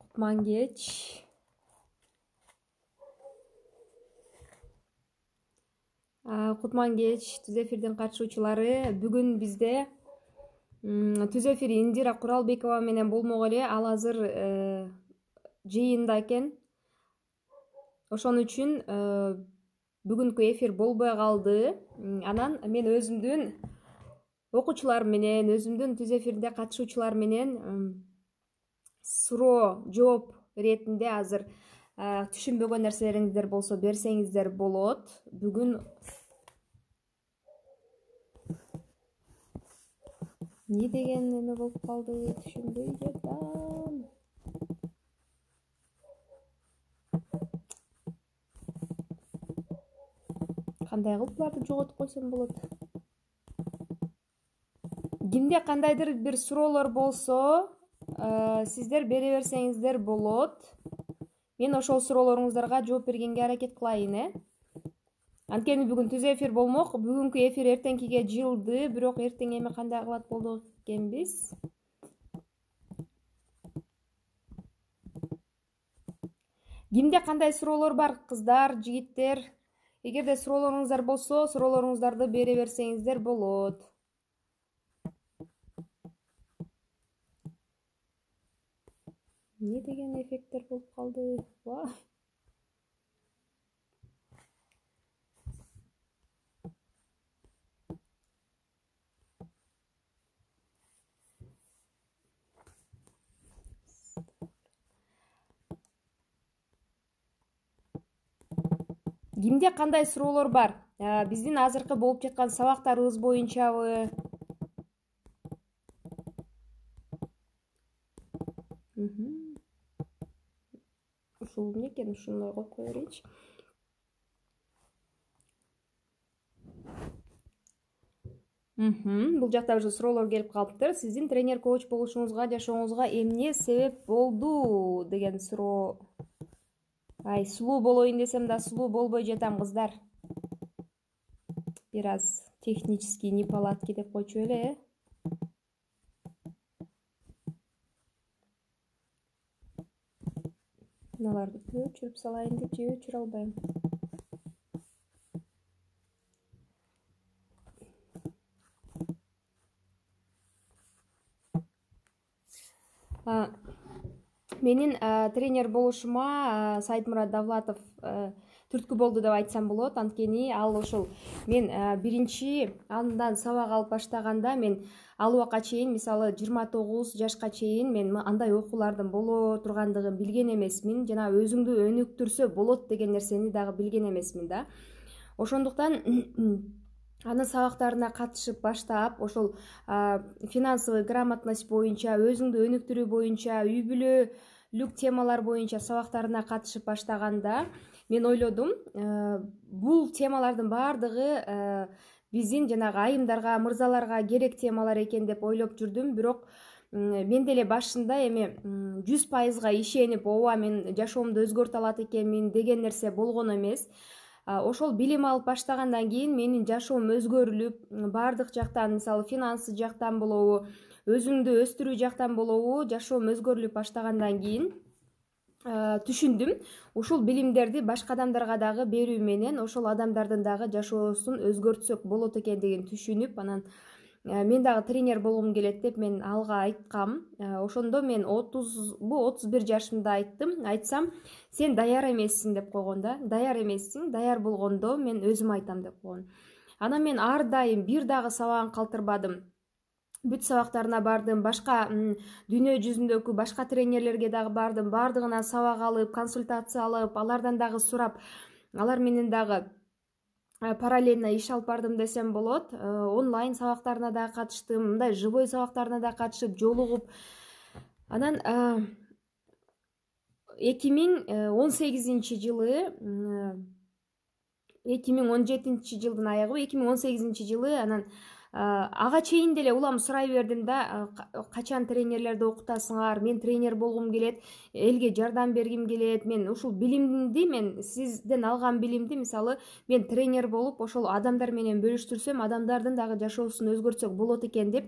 кутман кеч кутман кеч түз эфирдин катышуучулары бүгүн бизде түз эфир индира куралбекова менен болмок эле ал азыр э, жыйында экен ошон үчүн э, бүгүнкү эфир болбой калды анан мен өзүмдүн окуучуларым менен өзүмдүн түз эфирде катышуучулар менен суроо жооп иретинде азыр э, түшүнбөгөн нерселериңиздер болсо берсеңиздер болот бүгүн эмне деген эме болуп калды түшүнбөй жатам кандай кылып буларды жоготуп койсом болот кимде кандайдыр бир суроолор болсо Э, сіздер бере берсеңіздер болот мен ошол суроолоруңуздарга жооп бергенге аракет кылайын э анткени бүгүн түз эфир болмок бүгүнкү эфир эртеңкиге жылды бирок эртең эми кандай кылат болдук экенбиз кимде кандай суроолор бар кыздар жигиттер эгерде суроолоруңуздар болсо суроолоруңуздарды бере берсеңиздер болот эмне деген эффекттер болуп калды кимде кандай суроолор бар э, биздин азыркы болуп жаткан сабактарыбыз боюнчабы э, бул эмне экен ушуну коюп кое берейинчи бул жакта уже суроолор келип калыптыр сиздин тренер коуч болушуңузга жашооңузга эмне себеп болду деген суроо ай сулуу болоюн десем да сулуу болбой жатам кыздар бир аз технический неполадки деп койчу беле э оларды салайын деп те өшіре албайм менин тренер болушума саидмурат давлатов түрткү болду деп айтсам болот анткени ал ошол мен биринчи андан сабак алып баштаганда мен ал убакка чейин мисалы жыйырма тогуз жашка чейин мен андай окуулардын боло тургандыгын билген эмесмин жана өзүңдү өнүктүрсө болот деген нерсени дагы билген эмесмин да ошондуктан анын сабактарына катышып баштап ошол финансовый грамотность боюнча өзүңдү өнүктүрүү боюнча үй бүлөлүк темалар боюнча сабактарына катышып баштаганда мен ойлодум э, бул темалардын баардыгы э, биздин жанагы айымдарга мырзаларга керек темалар экен деп ойлоп жүрдүм бирок мен деле башында эми жүз пайызга ишенип ооба мен жашоомду өзгөртө алат экенмин деген нерсе болгон эмес ошол билим алып баштагандан кийин менин жашоом өзгөрүлүп баардык жактан мисалы финансы жактан болобу өзүңдү өстүрүү жактан болобу жашоом өзгөрүлүп баштагандан кийин Э, түшүндүм ушул билимдерди башка адамдарга дагы берүү менен ошол адамдардын дагы жашоосун өзгөртсөк болот экендигин түшүнүп анан э, мен дагы тренер болгум келет деп мен алга айткам э, ошондо мен отузбу отуз бир жашымда айттым айтсам сен даяр эмессиң деп койгон да даяр эмессиң даяр болгондо мен өзүм айтам деп койгон анан мен ар дайым бир дагы сабагын калтырбадым бүт сабактарына бардым башка дүйнө жүзүндөгү башка тренерлерге дагы бардым баардыгынан сабак алып консультация алып алардан дагы сурап алар менен дагы э, параллельно иш алып бардым десем болот э, онлайн сабактарына дагы катыштым мындай живой сабактарына дагы катышып жолугуп анан э, эки миң он сегизинчи жылы эки миң он жетинчи жылдын аягыбы эки миң он сегизинчи жылы анан Э, ага чейин деле улам сурай бердим да э, э, качан тренерлерди окутасыңар мен тренер болгум келет элге жардам бергим келет мен ушул билимимди мен сизден алган билимди мисалы мен тренер болуп ошол адамдар менен бөлүштүрсөм адамдардын дагы жашоосун өзгөртсөк болот экен деп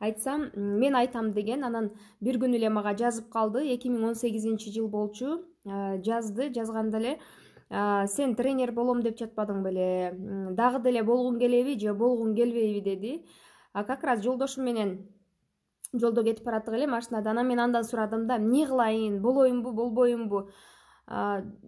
айтсам мен айтам деген анан бир күнү эле мага жазып калды эки миң он сегизинчи жыл болчу жазды жазганда эле сен тренер болом деп жатпадың беле дагы деле болгуң келеби же болгуң келбейби деди а как раз жолдошум менен жолдо кетип бараттык эле машинада анан мен андан сурадым да эмне кылайын болоюнбу болбоюнбу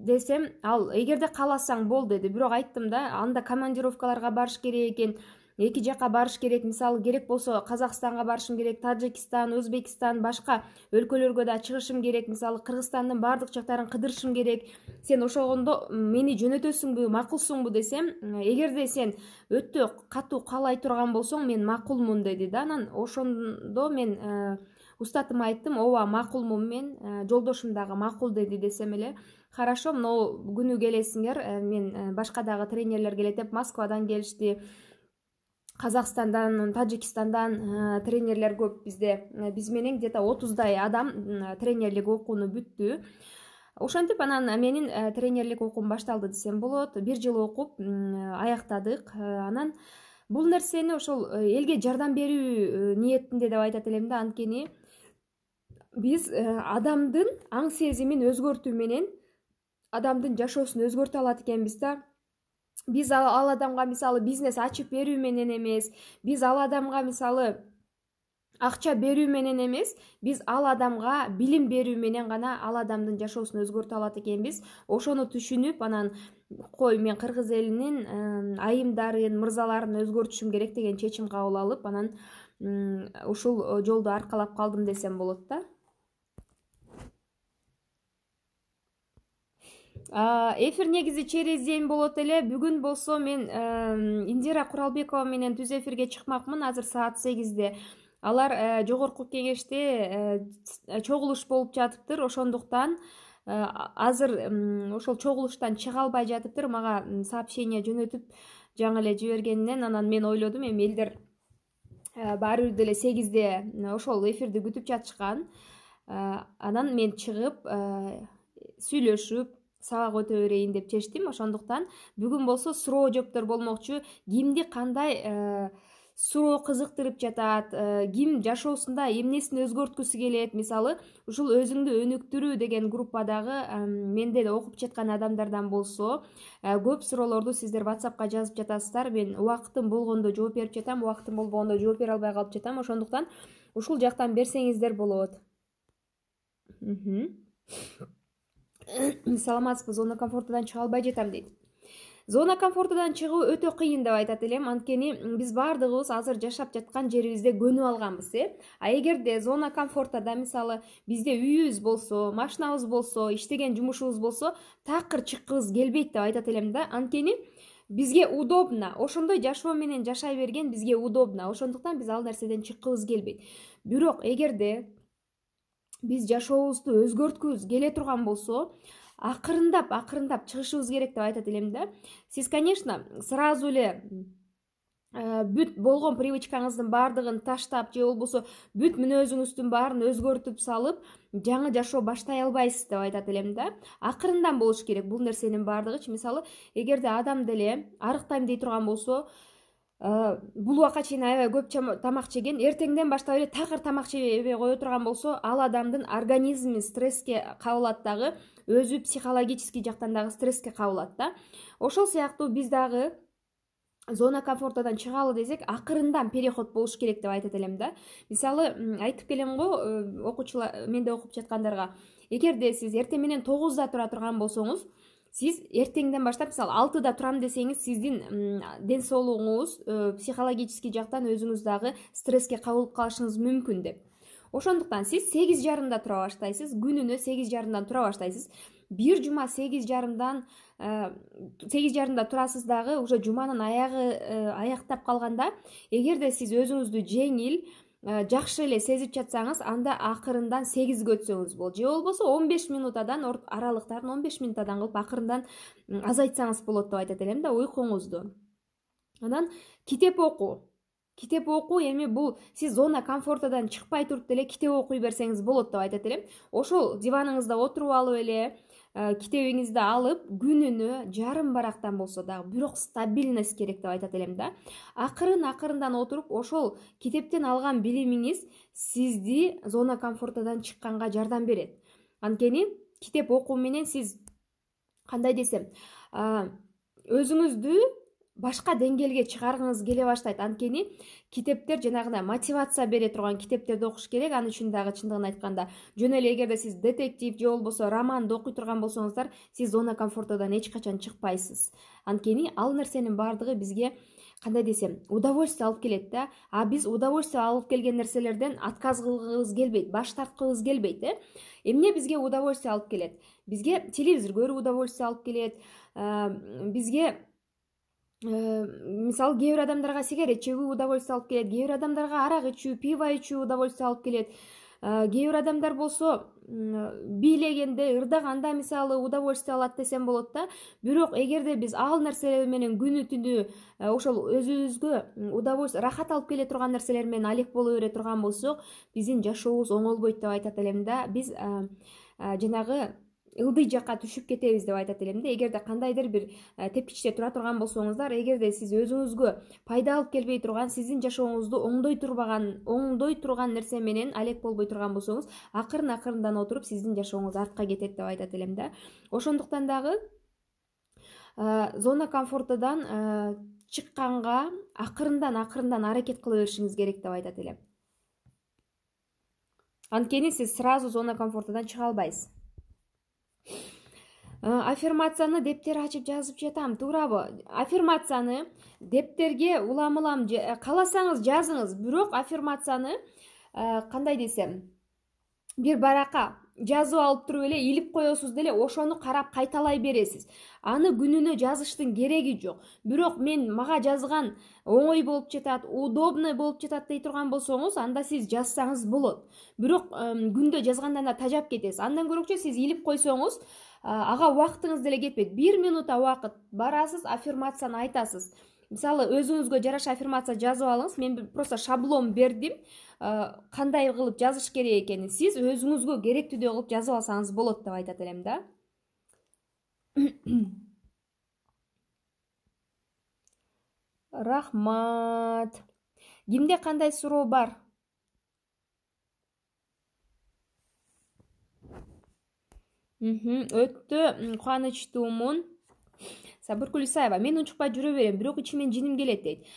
десем ал эгерде кааласаң бол деди бирок айттым да анда командировкаларга барыш керек экен эки жака барыш керек мисалы керек болсо казакстанга барышым керек таджикстан өзбекстан башка өлкөлөргө да чыгышым керек мисалы кыргызстандын баардык жактарын кыдырышым керек сен ошондо мени жөнөтөсүңбү макулсуңбу десем эгерде сен өтө катуу каалай турган болсоң мен макулмун деди да анан ошондо мен э, устатыма айттым ооба макулмун мен э, жолдошум дагы макул деди десем эле хорошо моногу күнү келесиңер э, мен башка дагы тренерлер келет деп москвадан келишти казакстандан тажикстандан э, тренерлер көп бизде э, биз менен где то отуздай адам тренерлик окууну бүттү ошентип анан менин э, тренерлик окуум башталды десем болот бир жыл окуп аяктадык анан бул нерсени ошол элге жардам берүү ниетинде деп айтат элем да анткени биз адамдын аң сезимин өзгөртүү менен адамдын жашоосун өзгөртө алат экенбиз да биз ал адамга мисалы бизнес ачып берүү менен эмес биз ал адамга мисалы акча берүү менен эмес биз ал адамга билим берүү менен гана ал адамдын жашоосун өзгөртө алат экенбиз ошону түшүнүп анан кой мен кыргыз элинин айымдарын мырзаларын өзгөртүшүм керек деген чечим кабыл алып анан ушул э, жолду аркалап калдым десем болот да эфир негизи через день болот эле бүгүн болсо мен индира куралбекова менен түз эфирге чыкмакмын азыр саат сегизде алар э, жогорку кеңеште э, чогулуш болуп жатыптыр ошондуктан э, азыр ошол чогулуштан чыга албай жатыптыр мага сообщение жөнөтүп жаңы эле жибергенинен анан мен ойлодум эми элдер баары бир деле сегизде ошол эфирди күтүп жатышкан анан мен чыгып сүйлөшүп сабак өтө берейин деп чечтим ошондуктан бүгүн болсо суроо жооптор болмокчу кимди кандай э, суроо кызыктырып жатат э, ким жашоосунда эмнесин өзгөрткүсү келет мисалы ушул өзүңдү өнүктүрүү деген группадагы менден окуп жаткан адамдардан болсо э, көп суроолорду сиздер ватсапка жазып жатасыздар мен убактым болгондо жооп берип жатам убактым болбогондо жооп бере албай калып жатам ошондуктан ушул жактан берсеңиздер болот саламатсызбы зона комфортадан чыга албай жатам дейт зона комфортадан чыгуу өтө кыйын деп айтат элем анткени биз баардыгыбыз азыр жашап жаткан жерибизде көнүп алганбыз э а эгерде зона комфортада мисалы бизде үйүбүз болсо машинабыз болсо иштеген жумушубуз болсо такыр чыккыбыз келбейт деп айтат элем да анткени бизге удобно ошондой жашоо менен жашай берген бизге удобно ошондуктан биз ал нерседен чыккыбыз келбейт бирок эгерде биз жашообузду өзгөрткүбүз келе турган болсо акырындап акырындап чыгышыбыз керек деп айтат элем да сиз конечно сразу эле э, бүт болгон привычкаңыздын баардыгын таштап же болбосо бүт мүнөзүңүздүн баарын өзгөртүп салып жаңы жашоо баштай албайсыз деп айтат элем да акырындан болуш керек бул нерсенин баардыгычы мисалы эгерде адам деле арыктайм дей турган болсо Э, бул убакка чейин аябай көп тамак жеген эртеңден баштап эле такыр тамак жебей кое турган болсо ал адамдын организми стресске кабылат дагы өзү психологический жактан дагы стресске кабылат да ошол сыяктуу биз дагы зона комфортадан чыгалы десек акырындан переход болуш керек деп айтат элем да мисалы айтып келем го э, окуучулар менде окуп жаткандарга эгерде сиз эртең менен тогузда тура турган болсоңуз сиз эртеңден баштап мисалы алтыда турам десеңиз сиздин ден соолугуңуз э, психологический жактан өзүңүз дагы стресске кабылып калышыңыз мүмкүн деп ошондуктан сиз сегиз жарымда тура баштайсыз күнүнө сегиз жарымдан тура баштайсыз бир жума сегиз жарымдан э, сегиз жарымда турасыз дагы уже жуманын аягы э, аяктап калганда эгерде сиз өзүңүздү жеңил Э, жакшы эле сезип жатсаңыз анда акырындан сегизге өтсөңүз болот же болбосо он беш минутадан аралыктарын он беш минутадан кылып акырындан азайтсаңыз болот деп айтат элем да уйкуңузду анан китеп окуу китеп окуу эми бул сиз зона комфортадан чыкпай туруп деле китеп окуй берсеңиз болот деп айтат элем ошол диваныңызда отуруп алып эле Э, китебиңизди алып күнүнө жарым барактан болсо дагы бирок стабильность керек деп айтат элем да акырын акырындан отуруп ошол китептен алган билимиңиз сизди зона комфортадан чыкканга жардам берет анткени китеп окуу менен сиз кандай десем э, өзүңүздү башка деңгээлге чыгаргыңыз келе баштайт анткени китептер жанагындай мотивация бере турган китептерди окуш керек ал үчүн дагы чындыгын айтканда жөн эле эгерде сиз детектив же болбосо романды окуй турган болсоңуздар сиз зона комфортадан эч качан чыкпайсыз анткени ал нерсенин баардыгы бизге кандай десем удовольствие алып келет да а биз удовольствие алып келген нерселерден отказ кылгыбыз келбейт баш тарткыбыз келбейт э. э эмне бизге удовольствие алып келет бизге телевизор көрүп удовольствие алып келет э, бизге Э, мисалы кээ бир адамдарга сигарет чегүү удовольствие алып келет кээ бир адамдарга арак ичүү пиво ичүү удовольствие алып келет э, кээ бир адамдар болсо бийлегенде ырдаганда мисалы удовольствие алат десем болот да бирок эгерде биз ал нерселер менен күнү түнү э, ошол өзүбүзгө удовольствие рахат алып келе турган нерселер менен алек боло бере турган болсок биздин жашообуз оңолбойт деп айтат элем да биз жанагы ылдый жака түшүп кетебиз деп айтат элем да эгерде кандайдыр бир э, тепкичте тура турган болсоңуздар эгерде сиз өзүңүзгө пайда алып келбей турган сиздин жашооңузду оңдой турбаган оңдой турган нерсе менен алек болбой турган болсоңуз акырын акырындан отуруп сиздин жашооңуз артка кетет деп айтат элем да ошондуктан дагы э, зона комфортудан э, чыкканга акырындан акырындан аракет кыла беришиңиз керек деп айтат элем анткени сиз сразу зона комфортудан чыга албайсыз Э, аффирмацияны дептер ашып жазып жатам туурабы аффирмацияны дептерге улам қаласаңыз э, жазыңыз бирок аффирмацияны қандай э, десем бир барақа, жазып алып туруп эле илип коесуз деле ошону карап кайталай бересиз аны күнүнө жазыштын кереги жок бирок мен мага жазган оңой болуп жатат удобный болуп жатат дей турган болсоңуз анда сиз жазсаңыз болот бирок күндө жазгандан да тажап кетесиз андан көрөкчө сиз илип койсоңуз ага убактыңыз деле кетпейт бир минута убакыт барасыз аффирмацияны айтасыз мисалы өзүңүзгө жараша аффирмация жазып алыңыз мен просто шаблон бердим кандай кылып жазыш керек экенин сиз өзүңүзгө керектүүдөй кылып жазып алсаңыз болот деп айтат элем да рахмат кимде кандай суроо бар өтө кубанычтуумун сабыркүл исаева мен унчукпай жүрө берем бирок ичимен жиним келет дейт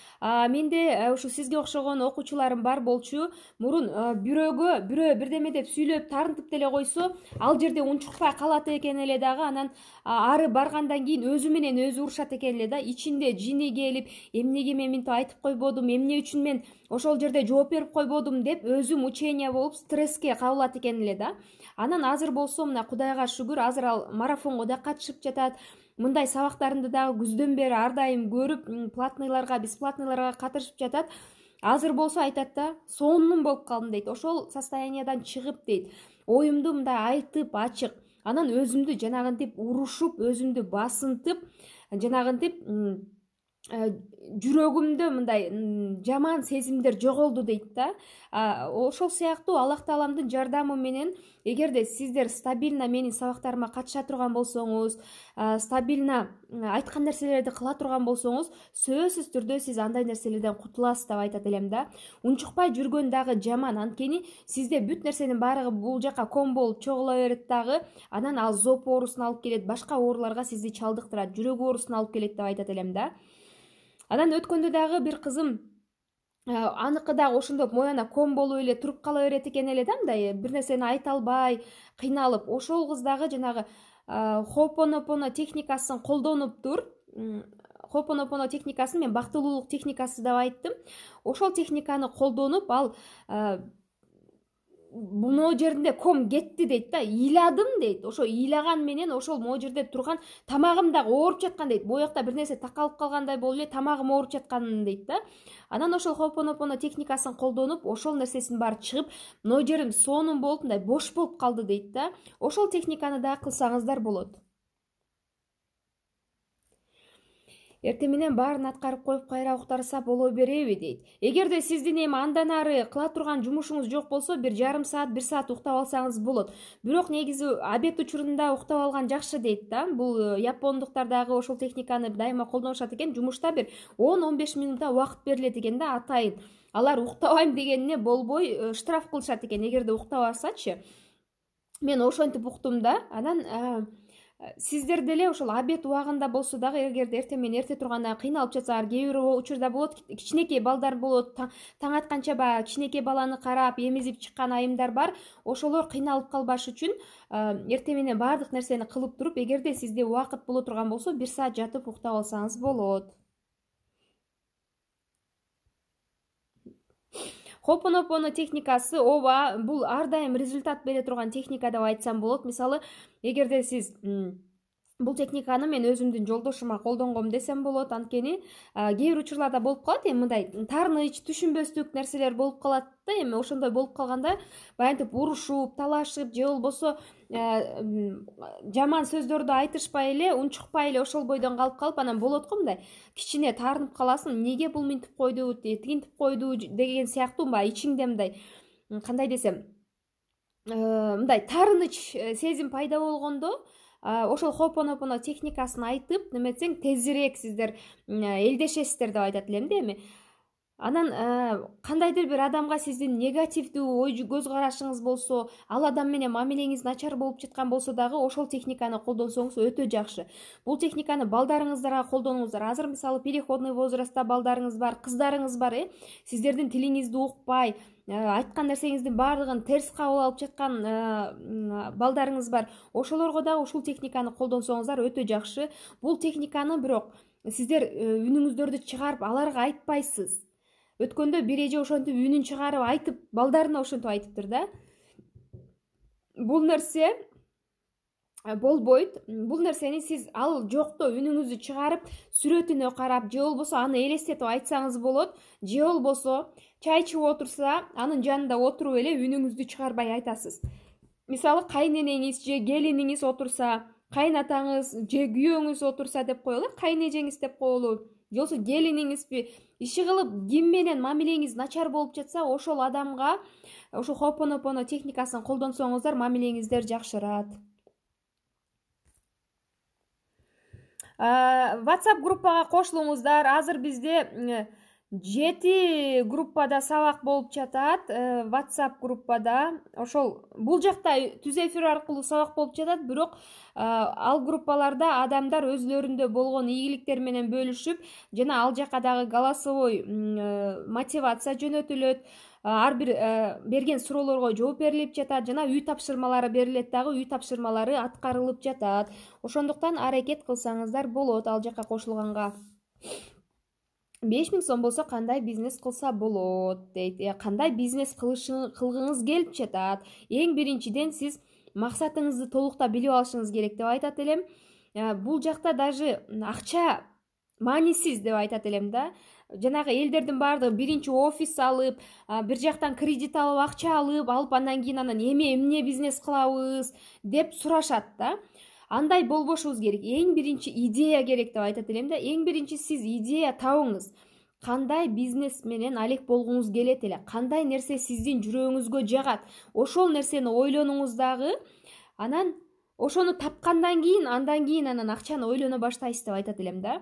менде э, ушу сизге окшогон окуучуларым бар болчу мурун э, бирөөгө бирөө бирдеме деп сүйлөп таарынтып деле койсо ал жерде унчукпай калат экен эле дагы анан ары баргандан кийин өзү менен өзү урушат экен эле да ичинде жини келип эмнеге мен мынтип айтып койбодум эмне үчүн мен ошол жерде жооп берип койбодум деп өзү мучение болуп стресске кабылат экен эле да анан азыр болсо мына кудайга шүгүр азыр ал марафонго да катышып жатат мындай сабактарымды дагы күздөн бери ар дайым көрүп платныйларга бесплатныйларга катышып жатат азыр болсо айтат да сонун болуп калдым дейт ошол состояниядан чыгып дейт оюмду мындай айтып ачык анан өзүмдү жанагынтип урушуп өзүмдү басынтып жанагынтип Э, жүрөгүмдө мындай жаман сезимдер жоголду дейт да ошол сыяктуу аллах тааламдын жардамы менен эгерде сиздер стабильно менин сабактарыма катыша турган болсоңуз стабильно айткан нерселерди кыла турган болсоңуз сөзсүз түрдө сиз андай нерселерден кутуласыз деп айтат элем да унчукпай жүргөн дагы жаман анткени сизде бүт нерсенин баарыгы бул жака ком болуп чогула берет дагы анан ал зоб оорусуна алып келет башка ооруларга сизди чалдыктырат жүрөк оорусун алып келет деп айтат элем да анан өткөндө дагы бир кызым ә, аныкы дагы ошондой моюна ком болуп эле туруп кала берет экен эле да мындай бир нерсени айта албай кыйналып ошол кыз дагы жанагы ә, хопонопоно техникасын колдонуптур хопонопоно техникасын мен бактылуулук техникасы деп айттым ошол техниканы колдонуп ал ә, моу жеринде ком кетти дейт да ыйладым дейт ошо ыйлаган менен ошол могу жерде турган тамагым дагы ооруп жаткан дейт моу жакта бир нерсе такалып калгандай болуп эле тамагым ооруп жаткан дейт да анан ошол хопонопоно техникасын колдонуп ошол нерсесинин баары чыгып моу жерим сонун болуп мындай бош болуп калды дейт да ошол техниканы дагы кылсаңыздар болот эртең менен баарын аткарып коюп кайра уктаса боло береби дейт эгерде сиздин эми андан ары кыла турган жумушуңуз жок болсо бир жарым саат бир саат уктап алсаңыз болот бирок негизи обед учурунда уктап алган жакшы дейт да бул э, япондуктар дагы ошол техниканы дайыма колдонушат экен жумушта бир он он беш минута убакыт берилет экен да атайын алар уктабайм дегенине болбой э, штраф кылышат экен эгерде уктабасачы мен ошентип уктум да анан э, сиздер деле ошол обед убагында болсо дагы эгерде эртең менен эрте турганда кыйналып жатсаңар кээ бир учурда болот кичинекей балдар болот таң атканча баягы кичинекей баланы карап эмизип чыккан айымдар бар ошолор кыйналып калбаш үчүн э, эртең менен баардык нерсени кылып туруп эгерде сизде убакыт боло турган болсо бир саат жатып уктап алсаңыз болот хопонопоно техникасы оба бұл әрдайым результат бере тұрған техника деп айтсам болады мысалы егерде сіз бул техниканы мен өзүмдүн жолдошума колдонгом десем болот анткени кээ бир учурларда болуп калат эми мындай тарыныч түшүнбөстүк нерселер болуп калат да эми ошондой болуп калганда баянтип урушуп талашып же болбосо жаман сөздөрдү айтышпай эле унчукпай эле ошол бойдон калып калып анан болот го мындай кичине таарынып каласың эмнеге бул минтип койду э, тигинтип койду деген сыяктуу баягы ичиңде мындай кандай десем мындай таарыныч э, сезим пайда болгондо Ә, ошол хопонопоно техникасын айтып неметсең тезирээк сиздер ә, элдешесиздер деп айтат элем да эми анан э, кандайдыр бир адамга сиздин негативдүү ой көз карашыңыз болсо ал адам менен мамилеңиз начар болуп жаткан болсо дагы ошол техниканы колдонсоңуз өтө жакшы бул техниканы балдарыңыздарга колдонуңуздар азыр мисалы переходный возрастта балдарыңыз бар кыздарыңыз бар э сиздердин тилиңизди укпай э, айткан нерсеңиздин баардыгын терс кабыл алып жаткан э, балдарыңыз бар ошолорго дагы ушул техниканы колдонсоңуздар өтө жакшы бул техниканы бирок сиздер үнүңүздөрдү чыгарып аларга айтпайсыз өткөндө бир эже ошентип үнүн чыгарып айтып балдарына ошентип айтыптыр да бул нерсе э, болбойт бул нерсени сиз ал жокто үнүңүздү чыгарып сүрөтүнө карап же болбосо аны элестетип айтсаңыз болот же болбосо чай ичип отурса анын жанында отуруп эле үнүңүздү чыгарбай айтасыз мисалы кайыненеңиз же келиниңиз отурса кайнатаңыз же күйөөңүз отурса деп коелу кайын эжеңиз деп коелу же болбосо келиниңизби иши кылып ким менен мамилеңиз начар болуп жатса ошол адамга ошо хопонопоно техникасын колдонсоңуздар мамилеңиздер жакшырат э, whatsapp группага кошулуңуздар азыр бизде жети группада сабак болуп жатат э, whatsapp группада ошол бул жакта түз эфир аркылуу сабак болуп жатат бирок э, ал группаларда адамдар өзлөрүндө болгон ийгиликтер менен бөлүшүп жана ал жака дагы голосовой э, мотивация жөнөтүлөт ар бир берген суроолорго жооп берилип жатат жана үй тапшырмалары берилет дагы үй тапшырмалары аткарылып жатат ошондуктан аракет кылсаңыздар болот ал жака кошулганга беш миң сом болсо кандай бизнес кылса болот дейт э, кандай бизнес кылгыңыз келип жатат эң биринчиден сиз максатыңызды толуктап билип алышыңыз керек деп айтат элем э, бул жакта даже акча маанисиз деп айтат элем да жанагы элдердин баардыгы биринчи офис алып бир жактан кредит алып акча алып алып андан кийин анан эми эмне бизнес кылабыз деп сурашат да андай болбошубуз керек эң биринчи идея керек деп айтат элем да эң биринчи сиз идея табыңыз кандай бизнес менен алек болгуңуз келет эле кандай нерсе сиздин жүрөгүңүзгө жагат ошол нерсени ойлонуңуз дагы анан ошону тапкандан кийин андан кийин анан акчаны ойлоно баштайсыз деп айтат элем да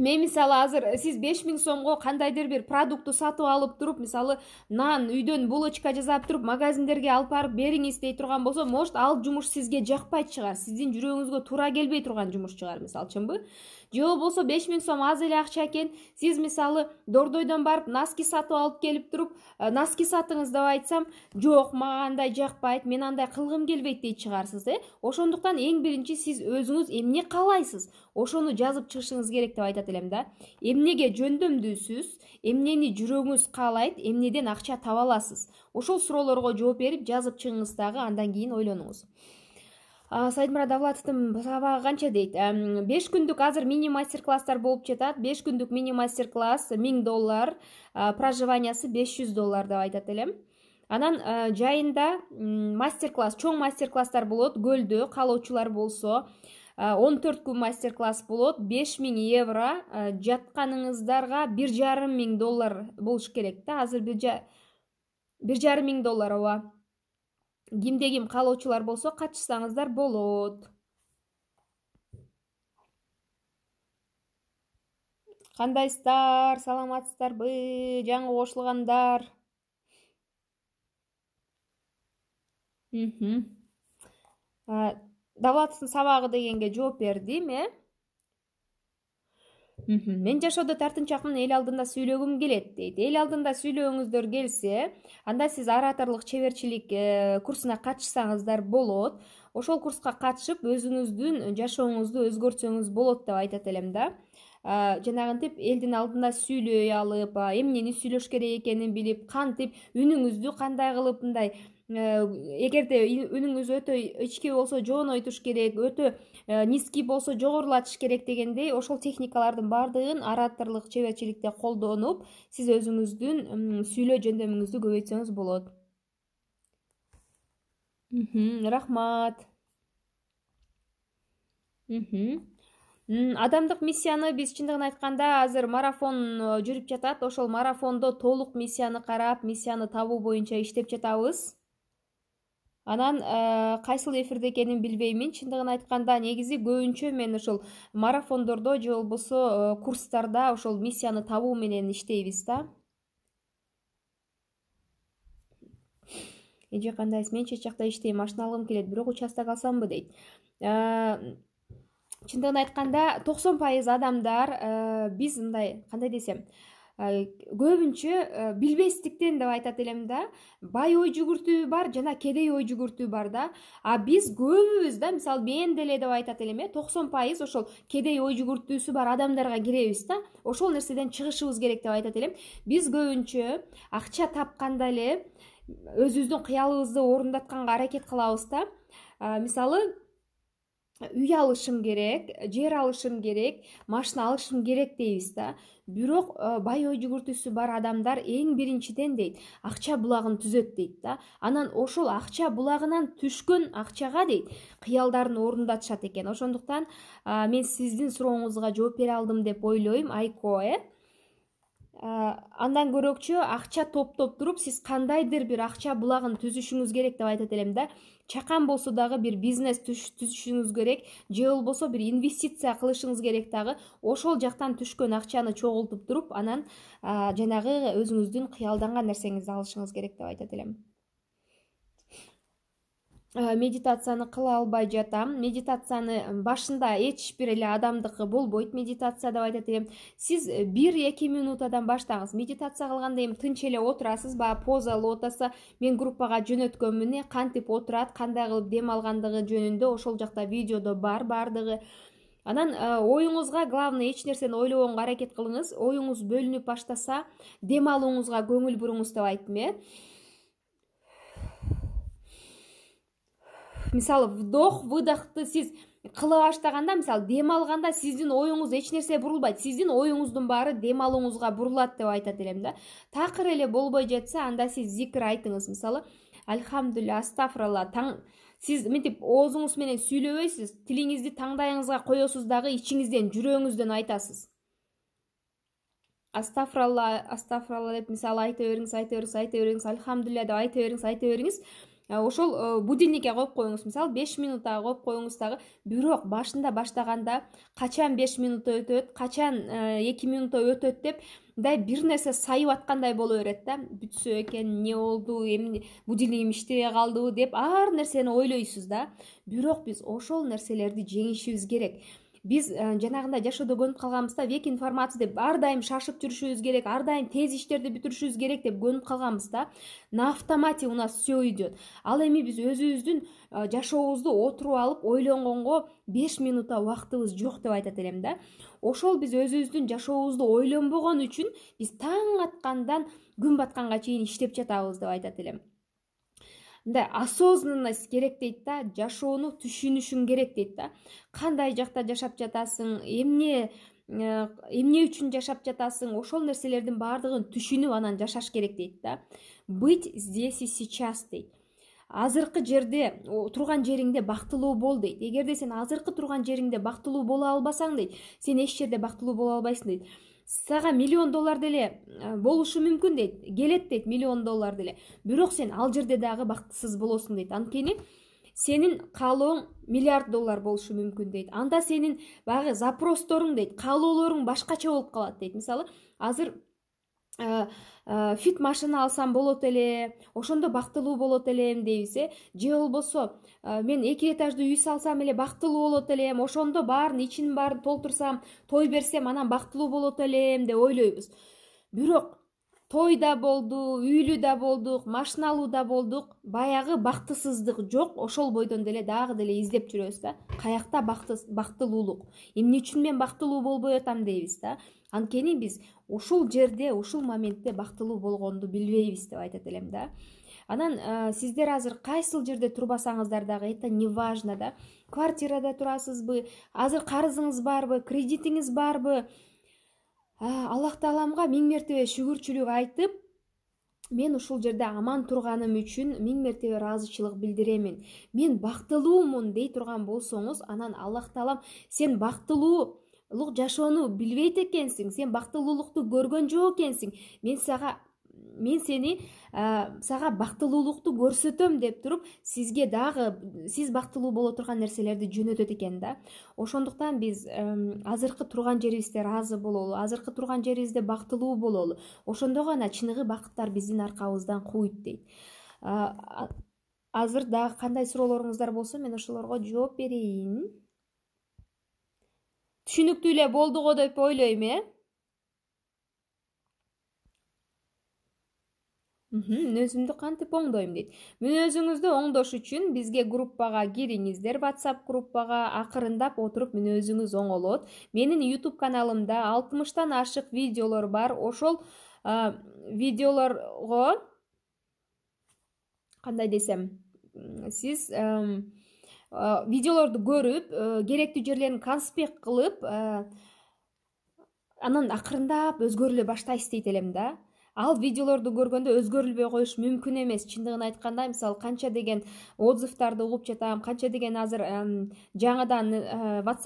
мен мисалы азыр сиз беш миң сомго кандайдыр бир продукты сатып алып туруп мисалы нан үйдөн булочка жасап туруп магазиндерге алып барып бериңиз дей турган болсо может ал жумуш сизге жакпайт чыгар сиздин жүрөгүңүзгө туура келбей турган жумуш чыгар мисалы чынбы же болбосо беш миң сом аз эле акча экен сиз мисалы дордойдон барып носки сатып алып келип туруп э, носки сатыңыз деп айтсам жок мага андай жакпайт мен андай кылгым келбейт дейт чыгарсыз э ошондуктан эң биринчи сиз өзүңүз эмне каалайсыз ошону жазып чыгышыңыз керек деп айтат элем да эмнеге жөндөмдүүсүз эмнени жүрөгүңүз каалайт эмнеден акча таба аласыз ошол суроолорго жооп берип жазып чыгыңыз дагы андан кийин ойлонуңуз сайдмурат давлатовдун сабагы канча дейт беш күндік азыр мини мастер класстар болып жатады беш күндік мини мастер класс миң доллар проживаниясы 500 доллар деп айтат элем анан э, жайында мастер класс чоң мастер класстар болот көлдө каалоочулар болсо э, он төрт күн мастер класс болот беш миң евро э, жатканыңыздарга бир жарым миң доллар болуш керек да азыр бир жарым миң доллар ооба кимде-ким каалоочулар болсо катышсаңыздар болот кандайсыздар саламатсыздарбы жаңы кошулгандар давлатовдун сабагы дегенге жооп бердим э мен жашоодо тартынчаакмын эл алдында сүйлөгүм келет дейт эл алдында сүйлөгүңүздөр келсе анда сиз ораторлук чеберчилик э, курсуна катышсаңыздар болот ошол курска катышып өзүңүздүн жашооңузду өзгөртсөңүз болот деп айтат элем да жанагынтип элдин алдында сүйлөй алып эмнени сүйлөш керек экенин билип кантип үнүңүздү кандай кылып мындай Э, эгерде үнүңүз өтө ички болсо жоонойтуш керек өтө э, низкий болсо жогорулатыш керек дегендей ошол техникалардын баардыгын ораторлук чеберчиликте колдонуп сиз өзүңүздүн сүйлөө жөндөмүңүздү көбөйтсөңүз болот рахмат адамдык миссияны биз чындыгын айтканда азыр марафон э, жүрүп жатат ошол марафондо толук миссияны карап миссияны табуу боюнча иштеп жатабыз анан э, кайсыл эфирде экенин билбеймин чындыгын айтканда негизи көбүнчө мен ошол марафондордо же болбосо э, курстарда ошол миссияны табуу менен иштейбиз да эже кандайсыз мен чет жакта иштейм машина алгым келет бирок участок алсамбы дейт э, чындыгын айтканда токсон пайыз адамдар биз мындай кандай десем Э, көбүнчө э, билбестиктен деп айтат элем да бай ой жүгүртүү бар жана кедей ой жүгүртүү бар да а биз көбүбүз да мисалы мен деле деп айтат элем э токсон пайыз ошол кедей ой жүгүртүүсү бар адамдарга киребиз да ошол нерседен чыгышыбыз керек деп айтат элем биз көбүнчө акча тапканда эле өзүбүздүн кыялыбызды орундатканга аракет кылабыз да э, мисалы үй алышым керек жер алышым керек машина алышым керек дейбиз да бирок э, бай ой жүгүртүүсү бар адамдар эң биринчиден дейт акча булагын түзөт дейт да анан ошол акча булагынан түшкөн акчага дейт кыялдарын орундатышат экен ошондуктан э, мен сиздин сурооңузга жооп бере алдым деп ойлойм айко э андан көрөкчө акча топтоп туруп сиз кандайдыр бир акча булагын түзүшүңүз керек деп айтат элем да чакан болсо дагы бир бизнес түзүшүңүз керек же болбосо бир инвестиция кылышыңыз керек дагы ошол жактан түшкөн акчаны чогултуп туруп анан жанагы өзүңүздүн кыялданган нерсеңизди алышыңыз керек деп айтат элем Э, медитацияны кыла албай жатам медитацияны башында эч бир эле адамдыкы болбойт медитация деп айтат элем сиз э, бир эки минутадан баштаңыз медитация кылганда эми тынч эле отурасыз баягы поза лотаса мен группага жөнөткөнмүн кантип отурат кандай кылып дем алгандыгы жөнүндө ошол жакта видеодо бар баардыгы анан э, оюңузга главный эч нерсени ойлобогонго аракет кылыңыз оюңуз бөлүнүп баштаса дем алууңузга көңүл буруңуз деп айттым э мысалы вдох выдохты сіз қыла баштағанда мысалы оюңуз сіздің ойыңыз нәрсе бұрылбайды сіздің ойыңыздың дем алуыңызға бұрылады деп айтат элем да такыр эле болбой жатса анда сиз зикр айтыңыз мысалы альхамдулилля астафралла таң сіз мынтип оозуңуз менен сүйлөбөйсүз тилиңизди таңдайыңызга коесуз дагы ичиңизден жүрөгүңүздөн айтасыз астафралла астафралла деп мисалы айта бериңиз айта бериңиз айта бериңиз альхамдулилля деп айта бериңиз айта бериңиз Э, ошол э, будильникке коюп коюңуз мисалы беш минутага коюп коюңуз дагы бирок башында баштаганда качан беш минута өтөт качан э, эки минута өтөт деп мындай бир нерсе сайып аткандай боло берет да бүтсө экен эмне болду болдуэм будильнигим иштебей калдыбы деп ар нерсени ойлойсуз да бирок биз ошол нерселерди жеңишибиз керек биз э, жанагындай жашоодо көнүп калганбыз да век информация деп ар дайым шашып жүрүшүбүз керек ар дайым тез иштерди бүтүрүшүбүз керек деп көнүп калганбыз да на автомате у нас все идет ал эми биз өзүбүздүн э, жашообузду отуруп алып ойлонгонго беш минута убактыбыз жок деп айтат элем да ошол биз өзүбүздүн жашообузду ойлонбогон үчүн биз таң аткандан күн батканга чейин иштеп жатабыз деп айтат элем мындай осознанность керек дейт да жашоону түшүнүшүң керек дейт да кандай жакта жашап жатасың эмне э, эмне үчүн жашап жатасың ошол нерселердин баардыгын түшүнүп анан жашаш керек дейт да быть здесь и сейчас дейт азыркы жерде турган жериңде бактылуу бол дейт эгерде сен азыркы турган жериңде бактылуу боло албасаң дейт сен эч жерде бактылуу боло албайсың дейт сага миллион доллар деле э, болушу мүмкүн дейт келет дейт миллион доллар деле бирок сен ал жерде дагы бактысыз болосуң дейт анткени сенин каалооң миллиард доллар болушу мүмкүн дейт анда сенин баягы запросторуң дейт каалоолоруң башкача болуп калат дейт мисалы азыр Э, э, фит машина алсам болот эле ошондо бактылуу болот элем дейбиз э же болбосо э, мен эки этаждуу үй салсам эле бактылуу болот элем ошондо баарын ичинин баарын толтурсам той берсем анан бактылуу болот элем деп ойлойбуз бирок той да болду үйлүү да болдук машиналуу да болдук баягы бактысыздык жок ошол бойдон деле дагы деле издеп жүрөбүз да каякта бактылуулук эмне үчүн мен бактылуу болбой атам дейбиз да анткени биз ушул жерде ушул моментте бактылуу болгонду билбейбиз деп айтат элем да анан сиздер азыр кайсыл жерде турбасаңыздар дагы это не важно да квартирада турасызбы азыр карызыңыз барбы кредитиңиз барбы аллах тааламга миң мертебе шүгүрчүлүк айтып мен ушул жерде аман турганым үчүн миң мертебе ыраазычылык билдиремин мен бактылуумун дей турган болсоңуз анан аллах таалам сен бактылуу жашоону билбейт экенсиң сен бактылуулукту көргөн жок экенсиң мен сага мен сени сага бактылуулукту көрсөтөм деп туруп сизге дагы сиз бактылуу боло турган нерселерди жөнөтөт экен да ошондуктан биз азыркы турган жерибизде ыраазы бололу азыркы турган жерибизде бактылуу бололу ошондо гана чыныгы бакыттар биздин аркабыздан кууйт дейт азыр дагы кандай суроолоруңуздар болсо мен ошолорго жооп берейин түшүнүктүү эле болду го деп ойлойм э мүнөзүмдү кантип оңдойм дейт мүнөзүңүздү оңдош үчүн бизге группага кириңиздер ватсап группага акырындап отуруп мүнөзүңүз оңолот менин ютуб каналымда алтымыштан ашык видеолор бар ошол видеолорго кандай десем сиз Э, видеолорду көрүп э, керектүү жерлерин конспект кылып э, анан акырындап өзгөрүлө баштайсыз дейт элем да ал видеолорду көргөндө өзгөрүлбөй коюш мүмкүн эмес чындыгын айтканда мисалы канча деген отзывдарды угуп жатам канча деген азыр жаңыдан э,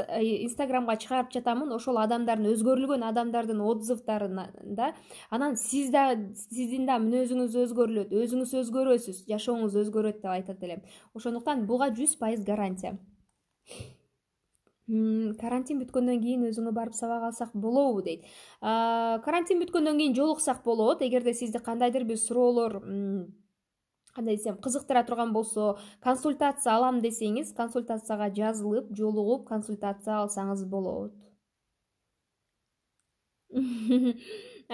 э, инстаграмга чыгарып жатамын ошол адамдардын өзгөрүлгөн адамдардын отзывдарын анан сиз да сиздин да мүнөзүңүз өзгөрүлөт өзүңүз өзгөрөсүз жашооңуз өзгөрөт деп айтат элем ошондуктан буга жүз пайыз гарантия карантин бүткөндөн кийин өзүңө барып сабак алсак болобу дейт карантин бүткөндөн кийин жолуксак болот эгерде сизди кандайдыр бир суроолор кандай десем кызыктыра турган болсо консультация алам десеңиз консультацияга жазылып жолугуп консультация алсаңыз болот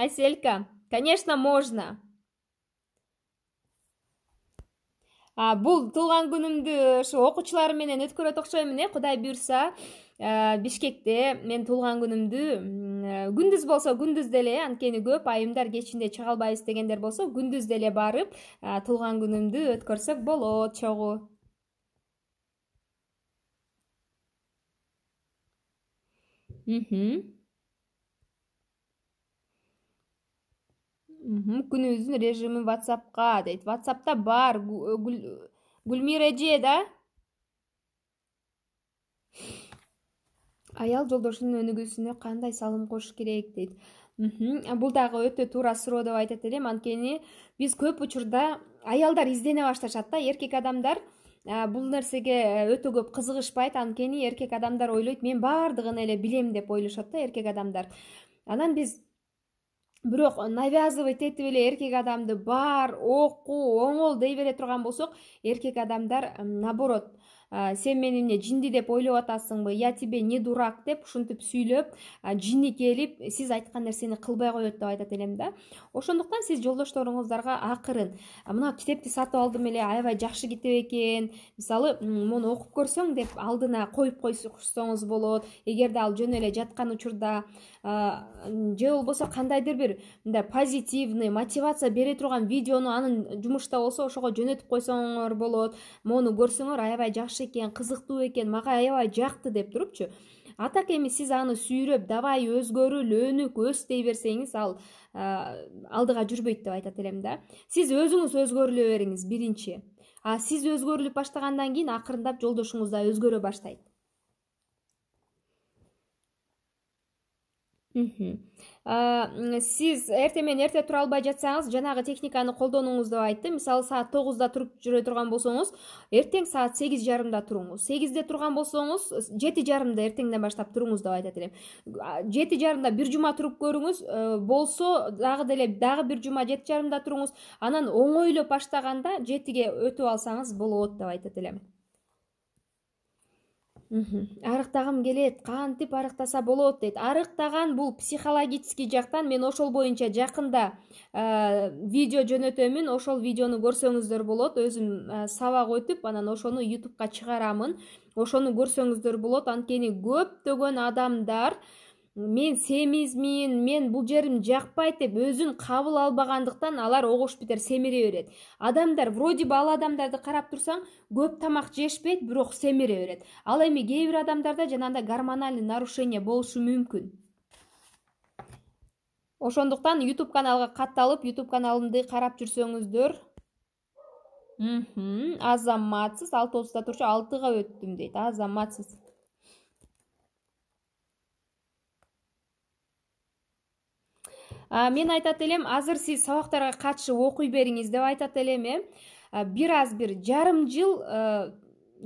аселька конечно можно бул туулган күнүмдү ушу окуучуларым менен өткөрөт окшоймун э кудай буюрса э, бишкекте мен туулган күнүмдү э, күндүз болсо күндүз деле анткени көп айымдар кечинде чыга албайбыз дегендер болсо күндүз деле барып э, туулган күнүмдү өткөрсөк болот чогуу күнүбүздүн режими ватсапка дейт ватсапта бар э, гүлмира эже да аял жолдошунун өнүгүүсүнө кандай салым кошуш керек дейт бул дагы өтө туура суроо деп айтат элем анткени биз көп учурда аялдар издене башташат да эркек адамдар бул нерсеге э, өтө көп кызыгышпайт анткени эркек адамдар ойлойт мен баардыгын эле билем деп ойлошот да эркек адамдар анан биз бирок навязывать этип эле эркек адамды бар оқу, оңол дей бере турган болсок эркек адамдар наоборот сен мени эмне жинди деп ойлоп атасыңбы я тебе не дурак деп ушинтип сүйлөп жини келип сиз айткан нерсени кылбай коет деп айтат элем да ошондуктан сиз жолдошторуңуздарга акырын мына китепти сатып алдым эле аябай жакшы китеп экен мисалы муну окуп көрсөң деп алдына коюп койсоңуз болот эгерде ал жөн эле жаткан учурда же болбосо кандайдыр бир мындай позитивный мотивация бере турган видеону анын жумушта болсо ошого жөнөтүп койсоңор болот муну көрсөңөр аябай жакшы экен кызыктуу экен мага аябай жакты деп турупчу а так эми сиз аны сүйрөп давай өзгөрүл өнүк өс дей берсеңиз ал алдыга жүрбөйт деп айтат элем да сиз өзүңүз өзгөрүлө бериңиз биринчи а сиз өзгөрүлүп баштагандан кийин акырындап жолдошуңуз да өзгөрө баштайт сиз эртең менен эрте тура албай жатсаңыз жанагы техниканы колдонуңуз деп айтты мисалы саат тогузда туруп жүрө турган болсоңуз эртең саат сегиз жарымда туруңуз сегизде турган болсоңуз жети жарымда эртеңден баштап туруңуз деп айтат элем жети жарымда бир жума туруп көрүңүз э, болсо дагы деле дагы бир жума жети жарымда туруңуз анан оңойлоп баштаганда жетиге өтүп алсаңыз болот деп айтат элем арыктагым келет кантип арыктаса болот дейт арыктаган бул психологический жактан мен ошол боюнча жакында э, видео жөнөтөмүн ошол видеону көрсөңүздөр болот өзүм э, сабак өтүп анан ошону ютубка чыгарамын ошону көрсөңүздөр болот анткени көптөгөн адамдар мен семизмин мен бул жерим жакпайт деп өзүн кабыл албагандыктан алар огош бетер семире берет адамдар вроде бы ал адамдарды карап турсаң көп тамак жешпейт бирок семире берет ал эми кээ бир адамдарда жанагындай гормональный нарушение болушу мүмкүн ошондуктан ютуб каналга катталып ютуб каналымды карап жүрсөңүздөр азаматсыз алты отузда турчу алтыга өттүм дейт азаматсыз мен айтат элем азыр сиз сабактарга катышып окуй бериңиз деп айтат элем э бир аз бир жарым жыл э,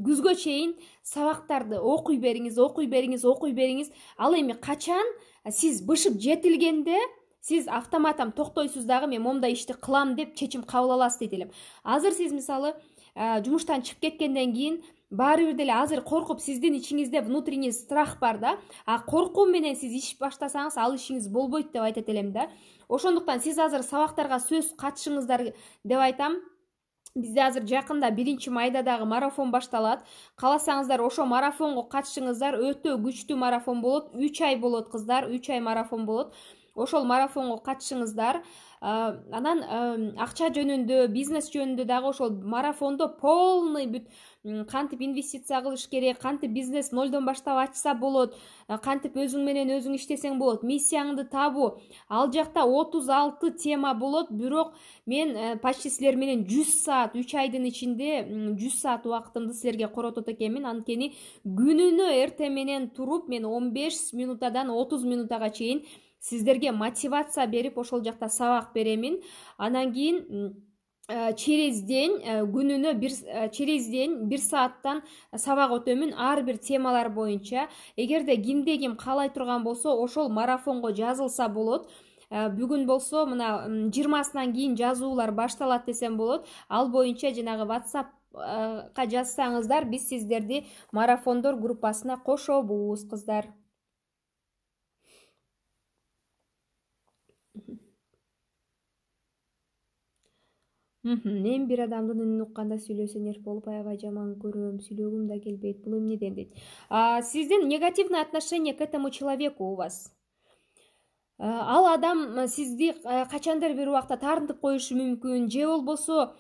күзгө чейин сабактарды окуй бериңиз окуй бериңиз окуй бериңиз ал эми качан сиз бышып жетилгенде сиз автоматом токтойсуз дагы мен моундай ишти кылам деп чечим кабыл аласыз дейт элем азыр сиз мисалы э, жумуштан чыгып кеткенден кийин баары бир деле азыр коркуп сиздин ичиңизде внутренний страх бар да а коркуу менен сиз ичип баштасаңыз ал ишиңиз болбойт деп айтат элем да ошондуктан сиз азыр сабактарга сөзсүз катышыңыздар деп айтам бизде азыр жакында биринчи майда дагы марафон башталат кааласаңыздар ошол марафонго катышыңыздар өтө күчтүү марафон болот үч ай болот кыздар үч ай марафон болот ошол марафонго катышыңыздар анан акча жөнүндө бизнес жөнүндө дагы ошол марафондо полный бүт кантип инвестиция кылыш керек кантип бизнес нольдон баштап ачса болот кантип өзүң менен өзүң иштесең болот миссияңды табуу ал жакта отуз алты тема болот бирок мен э, почти силер менен жүз саат үч айдын ичинде жүз саат убактымды силерге коротот экенмин анткени күнүнө эртең менен туруп мен он беш минутадан отуз минутага чейин сиздерге мотивация берип ошол жакта сабак беремин анан кийин э, через день э, күнүнө бир э, через день бир сааттан сабак өтөмүн ар бир темалар боюнча эгерде кимде ким каалай турган болсо ошол марафонго жазылса болот бүгүн болсо мына жыйырмасынан кийин жазуулар башталат десем болот ал боюнча жанагы whatsapга жазсаңыздар биз сиздерди марафондор группасына кошобуз кыздар мен бир адамдын үнүн укканда сүйлөсө нерв болуп аябай жаман көрөм сүйлөгүм да келбейт бул эмнеден дейт сиздин негативный отношение к этому человеку у вас Э, ал адам э, сизди э, качандыр бир убакта таарынтып коюшу мүмкүн же болбосо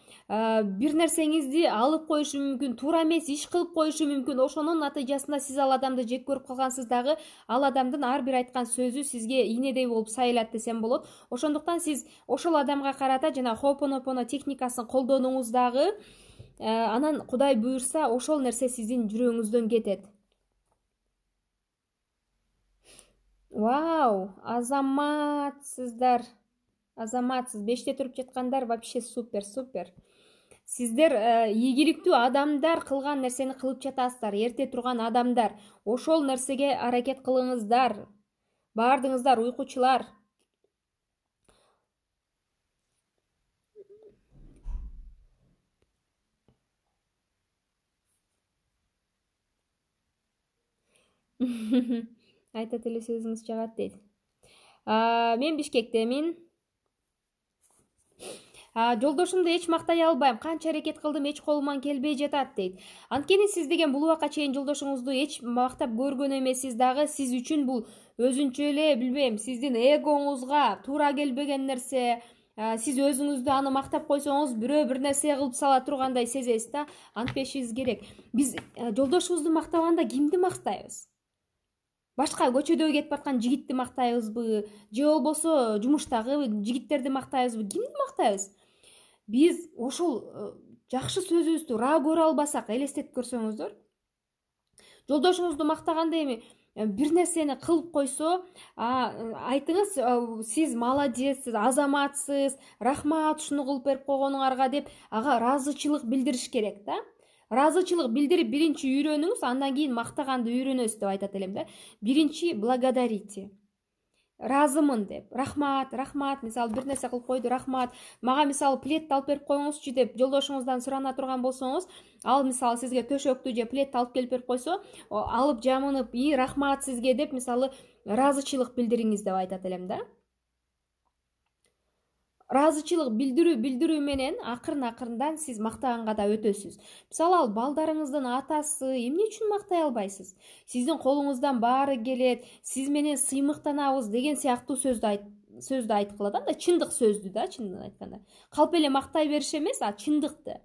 бир нерсеңизди алып коюшу мүмкүн туура эмес иш кылып коюшу мүмкүн ошонун натыйжасында сиз ал адамды жек көрүп калгансыз дагы ал адамдын ар бир айткан сөзү сизге ийнедей болуп сайылат десем болот ошондуктан сиз ошол адамга карата жана оооpоnо техникасын колдонуңуз дагы анан кудай буюрса ошол нерсе сиздин жүрөгүңүздөн кетет вау азаматсыздар азаматсыз беште тұрып жатқандар вообще супер супер сіздер ә, адамдар қылған нәрсені қылып жатасыздар ерте тұрған адамдар ошол нәрсеге аракет қылыңыздар бардыңыздар ұйқучылар айтат эле сөзүңүз жагат дейт мен бишкектемин жолдошумду эч мактай албайм канча аракет кылдым эч колуман келбей жатат дейт анткени сиз деген бул убакка чейин жолдошуңузду эч мактап көргөн эмессиз дагы сиз үчүн бул өзүнчө эле билбейм сиздин эгоңузга туура келбеген нерсе сиз өзүңүздү аны мактап койсоңуз бирөө бир нерсе кылып сала тургандай сезесиз да антпешибиз керек биз жолдошубузду мактаганда кимди мактайбыз башка көчөдө кетип бараткан жигитти мактайбызбы же болбосо жумуштагы жигиттерди мактайбызбы кимди мактайбыз биз ошол э, жакшы сөзүбүздү ыраа көрө албасак элестетип көрсөңүздөр жолдошуңузду мактаганда эми э, бир нерсени кылып койсо айтыңыз э, сиз молодец азаматсыз рахмат ушуну кылып берип койгонуңарга деп ага ыраазычылык билдириш керек да ыраазычылык билдирип биринчи үйрөнүңүз андан кийин мактаганды үйрөнөсүз деп айтат элем да биринчи благодарите ыраазымын деп рахмат рахмат мисалы бир нерсе кылып койду рахмат мага мисалы пледди алып берип коюңузчу деп жолдошуңуздан сурана турган болсоңуз ал мисалы сизге төшөктү же пледти алып келип берип койсо алып жамынып ии рахмат сизге деп мисалы ыраазычылык билдириңиз деп айтат элем да ыраазычылык билдирүү билдирүү менен акырын акырындан сиз мактаганга да өтөсүз мисалы ал балдарыңыздын атасы емне үчүн мақтай албайсыз сиздин колуңуздан баары келет сиз менен сыймыктанабыз деген сыяктуу сөздү айт сөздү айткыла да мындай сөзді сөздү да чындыгын айтканда калп эле мактай бериш эмес а чындыкты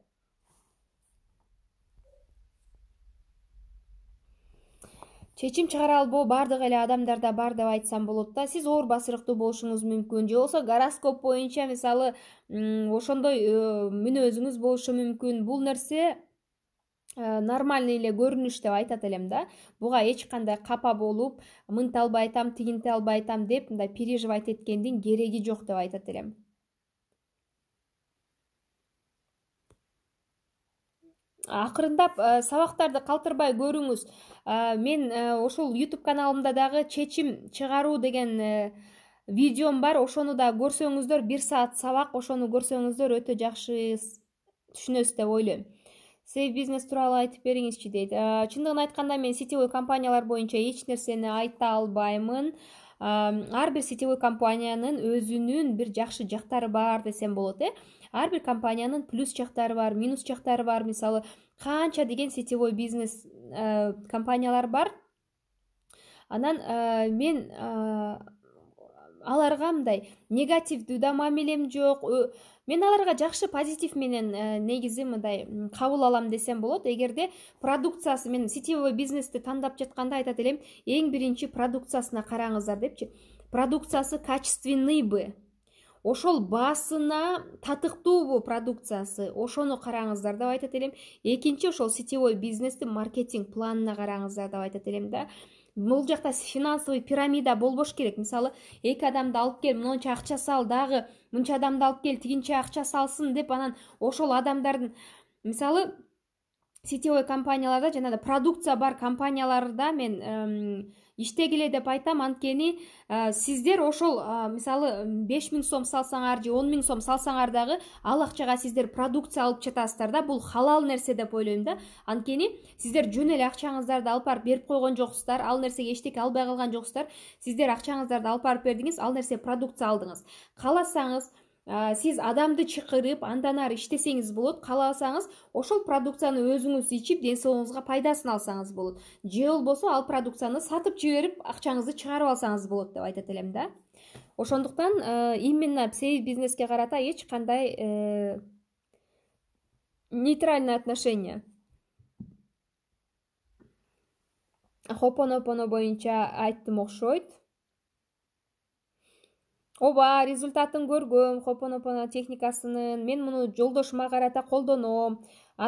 чечим чыгара албоо баардык эле адамдарда бар деп айтсам болот да сиз оор басырыктуу болушуңуз мүмкүн же болбосо гороскоп боюнча мисалы ошондой э, мүнөзүңүз болушу мүмкүн бул нерсе э, нормальный эле көрүнүш деп айтат элем да буга эч кандай капа болуп мынте албай атам тигинте албай атам деп мындай переживатьэткендин кереги жок деп айтат элем акырындап э, сабактарды калтырбай көрүңүз э, мен ушул э, ютуб каналымда дагы чечим чыгаруу деген видеом бар ошону дагы көрсөңүздөр бир саат сабак ошону көрсөңүздөр өтө жакшы түшүнөсүз деп ойлойм се бизнес тууралуу айтып бериңизчи дейт чындыгын айтканда мен сетевой компаниялар боюнча эч нерсени айта албаймын ар бир сетевой компаниянын өзүнүн бир жакшы жактары бар десем болот э ар бир компаниянын плюс жактары бар минус жактары бар мисалы канча деген сетевой бизнес э, компаниялар бар анан э, мен э, аларга мындай негативдүү да мамилем жок мен аларга жакшы позитив менен э, негизи мындай кабыл алам десем болот эгерде продукциясы мен сетевой бизнести тандап жатканда айтат элем эң биринчи продукциясына караңыздар депчи продукциясы качественныйбы ошол баасына татыктуубу продукциясы ошону караңыздар деп айтат элем экинчи ошол сетевой бизнестин маркетинг планына караңыздар деп айтат элем да бұл жақта финансовый пирамида болбош керек мысалы екі адамды алып кел мынанша ақша сал дағы мынша адамды алып кел тигинче ақша салсын деп анан ошол адамдардын мысалы сетевой компанияларда жанагы продукция бар компанияларда мен иштегиле деп айтам анткени э, сиздер ошол э, мисалы беш миң сом салсаңар же он миң сом салсаңар дагы ал акчага сиздер продукция алып жатасыздар да бул халал нерсе деп ойлойм да анткени сиздер жөн эле акчаңыздарды алып барып берип койгон жоксуздар ал нерсеге эчтеке албай калган жоксуздар сиздер акчаңыздарды алып барып бердиңиз ал нерсе продукция алдыңыз кааласаңыз сиз адамды чакырып андан ары иштесеңиз болот кааласаңыз ошол продукцияны өзүңүз ичип ден соолугуңузга пайдасын алсаңыз болот же болбосо ал продукцияны сатып жиберип акчаңызды чыгарып алсаңыз болот деп айтат элем да ошондуктан э, именно сей бизнеске карата эч кандай э, нейтральный отношения хопонопоно боюнча айттым окшойт ооба результатын көргөм хопонопоно техникасынын мен муну жолдошума карата колдоном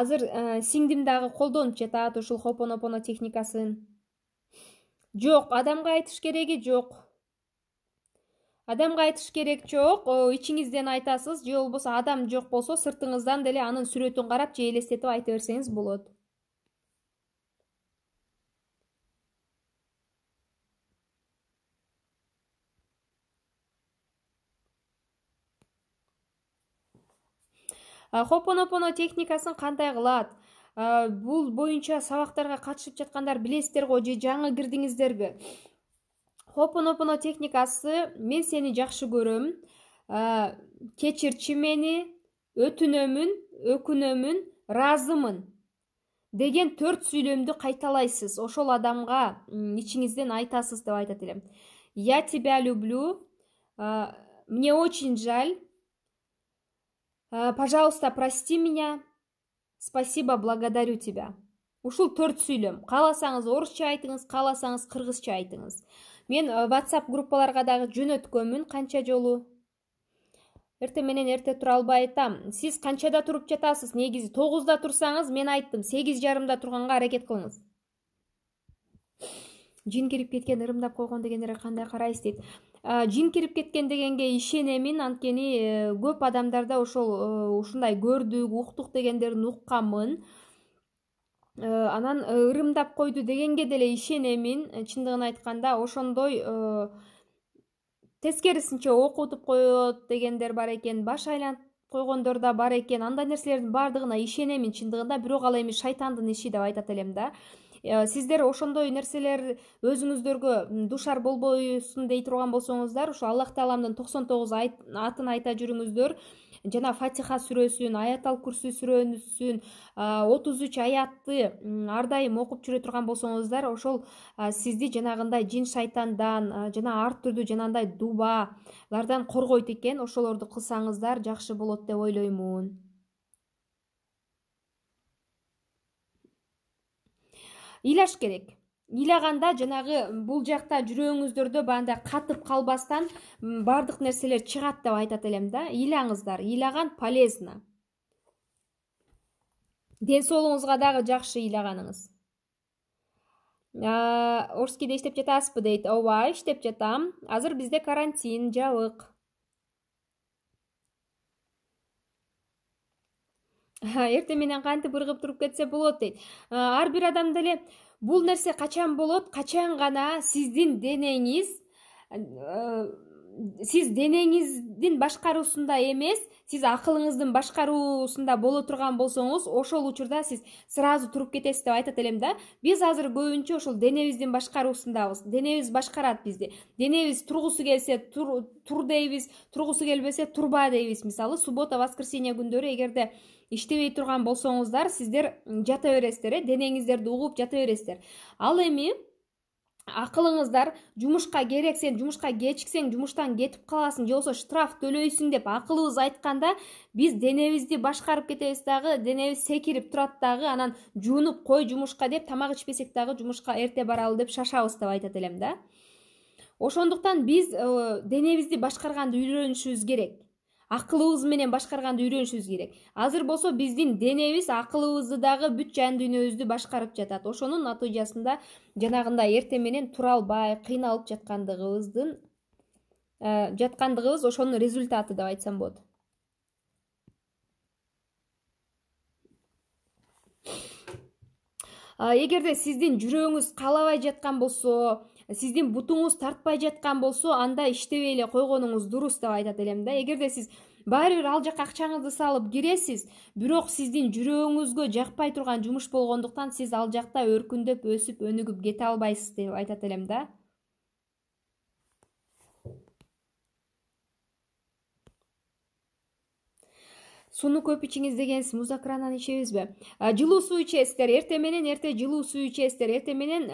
азыр сиңдим дагы колдонуп жатат ушул хопон опоно техникасын жок адамга айтыш кереги жок адамга айтыш керек жок ичиңизден айтасыз же болбосо адам жок болсо сыртыңыздан деле анын сүрөтүн карап же элестетип айта берсеңиз болот хопонопоно техникасын кандай кылат бул боюнча сабактарга катышып жаткандар билесиздер го же жаңы кирдиңиздерби хопонопоно техникасы мен сени жакшы көрөм кечирчи мени өтүнөмүн өкүнөмүн ыраазымын деген төрт сүйлөмдү кайталайсыз ошол адамга ичиңизден айтасыз деп айтат элем я тебя люблю мне очень жаль пожалуйста прости меня спасибо благодарю тебя ушул төрт сүйлөм кааласаңыз орусча айтыңыз кааласаңыз кыргызча айтыңыз мен whatsapp группаларга дагы жөнөткөнмүн канча жолу эртең менен эрте тура албай атам сиз канчада туруп жатасыз негизи тогузда турсаңыз мен айттым сегиз жарымда турганга аракет кылыңыз жин кирип кеткен ырымдап койгон дегендерге кандай карайсыз дейт жин кирип кеткен дегенге ишенемин анткени э, көп адамдарда ошол э, ушундай көрдүк уктук дегендерин укканмын э, анан ырымдап койду дегенге деле ишенемин чындыгын айтканда ошондой тескерисинче окутуп коет дегендер бар экен баш айлантып койгондор да бар экен андай нерселердин баардыгына ишенемин чындыгында бирок ал эми шайтандын иши деп айтат элем да Э, сиздер ошондой нерселер өзүңүздөргө дуушар болбойсун дей турган болсоңуздар ушу аллах тааламдын токсон тогуз атын айта жүрүңүздөр жана фатиха сүрөсүн аятал курсу сүрөсүн отуз үч аятты ар дайым окуп жүрө турган болсоңуздар ошол сизди жанагындай жин шайтандан жана ар түрдүү жанагындай дубалардан коргойт экен ошолорду кылсаңыздар жакшы болот деп ойлоймун ыйлаш керек ыйлаганда жанагы бул жакта жүрөгүңүздөрдө баягындай катып калбастан баардык нерселер чыгат деп айтат элем да ыйлаңыздар ыйлаган полезно ден соолугуңузга дагы жакшы ыйлаганыңыз орскийде иштеп жатасызбы дейт ооба иштеп жатам азыр бизде карантин жабык эртең менен кантип ыргып туруп кетсе болот дейт э, ар бир адам деле бул нерсе качан болот качан гана сиздин денеңиз э, сиз денеңиздин башкаруусунда эмес сиз акылыңыздын башкаруусунда боло турган болсоңуз ошол учурда сиз сразу туруп кетесиз деп айтат элем да биз азыр көбүнчө ошол денебиздин башкаруусундабыз денебиз башкарат бизди денебиз тургусу келсе тур дейбиз тургусу келбесе турба дейбиз мисалы суббота воскресенье күндөрү эгерде иштебей турган болсоңуздар сиздер жата бересиздер э денеңиздерди угуп жата бересиздер ал эми акылыңыздар жумушка керек сен жумушка кечиксең жумуштан кетип каласың же болбосо штраф төлөйсүң деп акылыбыз айтканда биз денебизди башкарып кетебиз дагы денебиз секирип турат дагы анан жуунуп кой жумушка деп тамак ичпесек дагы жумушка эрте баралы деп шашабыз деп айтат элем да ошондуктан биз э, денебизди башкарганды үйрөнүшүбүз керек акылыбыз менен башкарганды үйрөнүшүбүз керек азыр болсо биздин денебиз акылыбызды дагы бүт жан дүйнөбүздү башкарып жатат ошонун натыйжасында жанагындай эртең менен тура албай кыйналып жаткандыгыбыздын э, жаткандыгыбыз ошонун результаты деп айтсам болот эгерде сиздин жүрөгүңүз каалабай жаткан болсо сиздин бутуңуз тартпай жаткан болсо анда иштебей эле койгонуңуз дурус деп айтат элем да эгерде сиз баары бир ал жака акчаңызды салып киресиз бирок сиздин жүрөгүңүзгө жакпай турган жумуш болгондуктан сиз ал жакта өркүндөп өсүп өнүгүп кете албайсыз деп айтат элем да сууну көп ичиңиз дегенсиз муздак крандан ичебизби жылуу суу ичесиздер эртең менен эрте жылуу суу ичесиздер эртең менен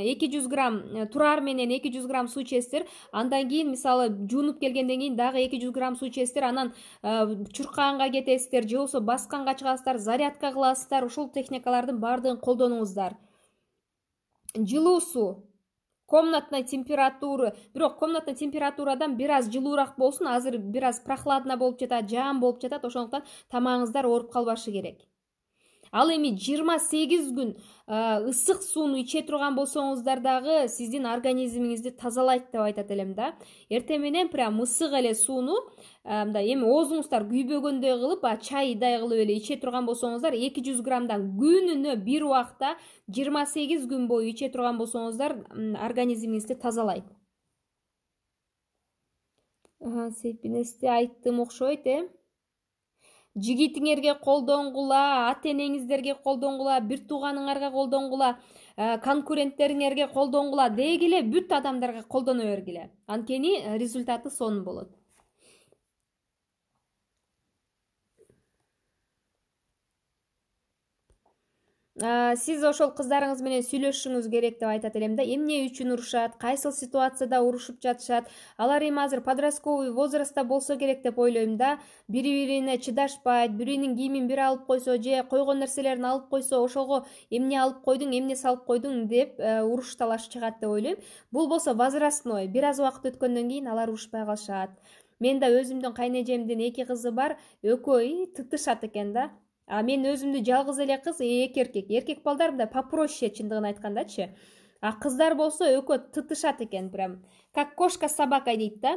эки жүз грамм э, турар менен эки жүз грамм суу ичесиздер андан кийин мисалы жуунуп келгенден кийин дагы эки жүз грамм суу ичесиздер анан э, чуркаганга кетесиздер же болбосо басканга чыгасыздар зарядка кыласыздар ушул техникалардын баардыгын колдонуңуздар жылуу суу комнатный температуры бирок комнатный температурадан бир аз жылуураак болсун азыр бир аз прохладно болуп жатат жаан болуп жатат ошондуктан тамагыңыздар ооруп калбашы керек ал эми жыйырма сегиз күн э, ысык сууну иче турган болсоңуздар дагы сиздин организмиңизди тазалайт деп айтат элем да эртең менен прям ысык эле сууну э, эми оозуңуздар күйбөгөндөй кылып баягы чайдай кылып эле иче турган болсоңуздар эки жүз граммдан күнүнө бир убакта жыйырма сегиз күн бою иче турган болсоңуздар организмиңизди тазалайт сепинести айттым окшойт э жигитиңерге колдонгула ата энеңиздерге колдонгула бир тууганыңарга колдонгула э, конкуренттериңерге колдонгула дей бүт адамдарга колдоно бергиле анткени э, результаты сонун болот сиз ошол кыздарыңыз менен сүйлөшүшүңүз керек деп айтат элем да эмне үчүн урушат кайсыл ситуацияда урушуп жатышат алар эми азыр подростковый возрастта болсо керек деп ойлойм да бири бирине чыдашпайт биринин кийимин бири алып койсо же койгон нерселерин алып койсо ошого эмне алып койдуң эмне салып койдуң деп э, уруш талаш чыгат деп ойлойм бул болсо возрастной бир аз убакыт өткөндөн кийин алар урушпай калышат мен да өзүмдүн кайнэжемдин эки кызы бар экөө тытышат экен да а мен өзүмдү жалгыз эле кыз э, эки эркек эркек балдар мындай попроще чындыгын айткандачы а кыздар болсо экөө тытышат экен прям как кошка с собакой дейт да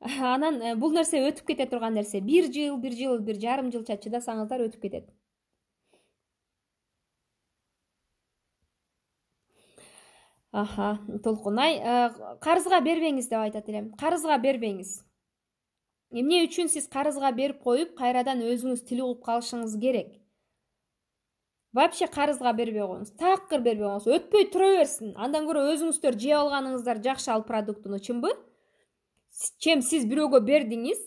анан э, бул нерсе өтүп кете турган нерсе бир жыл бир жыл бир жарым жылча чыдасаңыздар өтүп кетет аха толкунай э, карызга бербеңиз деп айтат элем карызга бербеңиз эмне үчүн сиз карызга берип коюп кайрадан өзүңүз тил угуп калышыңыз керек вообще карызга бербей коюңуз такыр бербей коюңуз өтпөй тура берсин андан көрө өзүңүздөр жеп алганыңыздар жакшы ал продуктуну чынбы чем сиз бирөөгө бердиңиз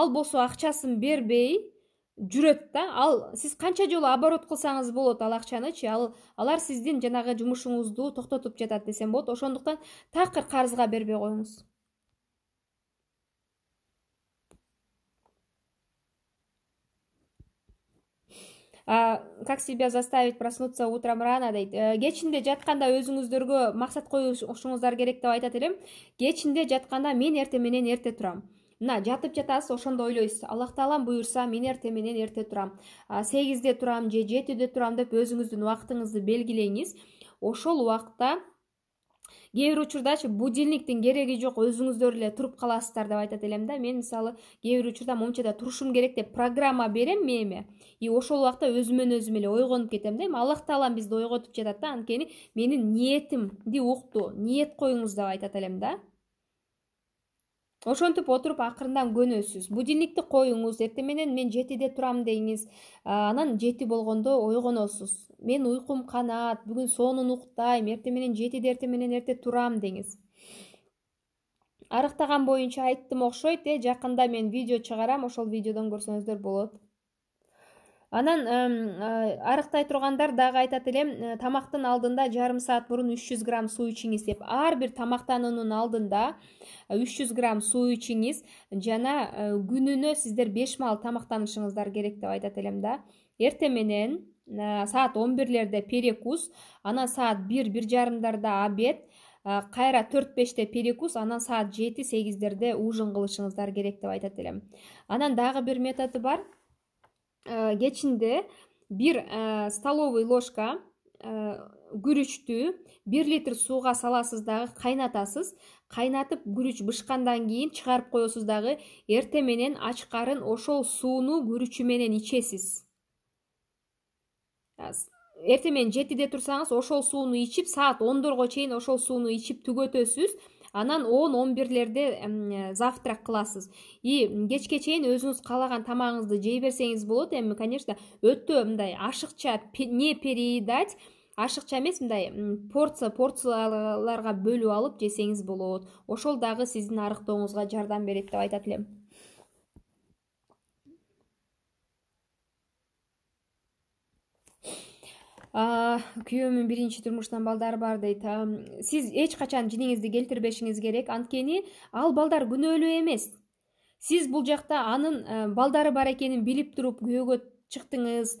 ал болсо акчасын бербей жүрөт да ал сиз канча жолу оборот кылсаңыз болот ал акчанычы ал алар сиздин жанагы жумушуңузду токтотуп жатат десем болот ошондуктан такыр карызга бербей коюңуз как себя заставить проснуться утром рано дейт э, кечинде жатканда өзүңүздөргө максат коюшуңуздар керек деп айтат элем кечинде жатканда мен эрте менен эрте турам мына жатып жатасыз ошондо ойлойсуз аллах таалам буюрса мен эрте менен эрте турам сегизде турам же жетиде турам деп өзүңүздүн убактыңызды белгилеңиз ошол убакта кээ бир учурдачы будильниктин кереги жок өзүңүздөр эле туруп каласыздар деп айтат элем да мен мисалы кээ бир учурда мончада турушум керек деп программа берем мээме и ошол убакта өзүмөн өзүм эле ойгонуп кетем да эми аллах таалам бизди ойготуп жатат да анткени менин ниетимди укту ниет коюңуз деп айтат элем да ошентип отуруп акырындан көнөсүз будильникти коюңуз эртең менен мен жетиде турам деңиз анан жети болгондо ойгоносуз менин уйкум канат бүгүн сонун уктайм эртең менен жетиде эртең менен эрте турам деңиз арыктаган боюнча айттым окшойт э жакында мен видео чыгарам ошол видеодон көрсөңүздөр болот анан э, арыктай тургандар дагы айтат элем э, тамактын алдында жарым саат мурун үч жүз грамм суу ичиңиз деп ар бир тамактануунун алдында үч жүз грамм суу ичиңиз жана э, күнүнө сиздер беш маал тамактанышыңыздар керек деп айтат элем да эртең менен саат он бирлерде перекус анан саат бир бир жарымдарда обед кайра төрт беште перекус анан саат жети сегиздерде ужин кылышыңыздар керек деп айтат элем анан дагы бир методу бар Э, кечинде бир э, столовый ложка э, күрүчтү бир литр сууга саласыз дагы кайнатасыз кайнатып күрүч бышкандан кийин чыгарып коесуз дагы эртең менен ачкарын ошол сууну күрүчү менен ичесиз эртең менен жетиде турсаңыз ошол сууну ичип саат ондорго чейин ошол сууну ичип түгөтөсүз анан он 11 бирлерде э, завтрак кыласыз и кечке чейин өзүңүз каалаган тамагыңызды жей берсеңиз болот эми конечно өтө мындай ашыкча не переедать ашыкча эмес мындай порция порцияларга бөлүп алып жесеңиз болот ошол дагы сиздин арыктооңузга жардам берет деп айтат элем күйөөмдүн биринчи турмушнан балдары бар дейт сиз эч качан жиниңизди келтирбешиңиз керек анткени ал балдар күнөөлүү эмес сиз бул жакта анын балдары бар экенин билип туруп күйөөгө чыктыңыз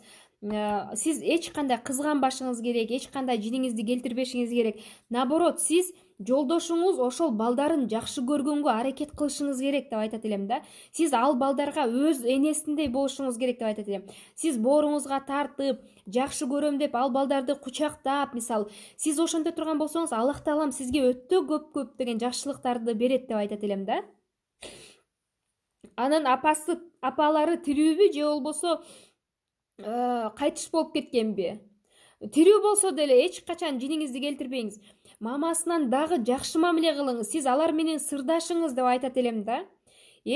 сиз эч кандай кызганбашыңыз керек эч кандай жиниңизди келтирбешиңиз керек наоборот сиз жолдошуңуз ошол балдарын жакшы көргөнгө аракет кылышыңыз керек деп айтат элем да сиз ал балдарга өз энесиндей болушуңуз керек деп айтат элем сиз бооруңузга тартып жакшы көрөм деп ал балдарды кучактап мисалы сиз ошенте турган болсоңуз аллах таалам сизге өтө көп көптөгөн жакшылыктарды берет деп айтат элем да анан апасы апалары тирүүбү же болбосо э, кайтыш болуп кеткенби тирүү болсо деле эч качан жиниңизди келтирбеңиз мамасынан дагы жакшы мамиле кылыңыз сиз алар менен сырдашыңыз деп айтат элем да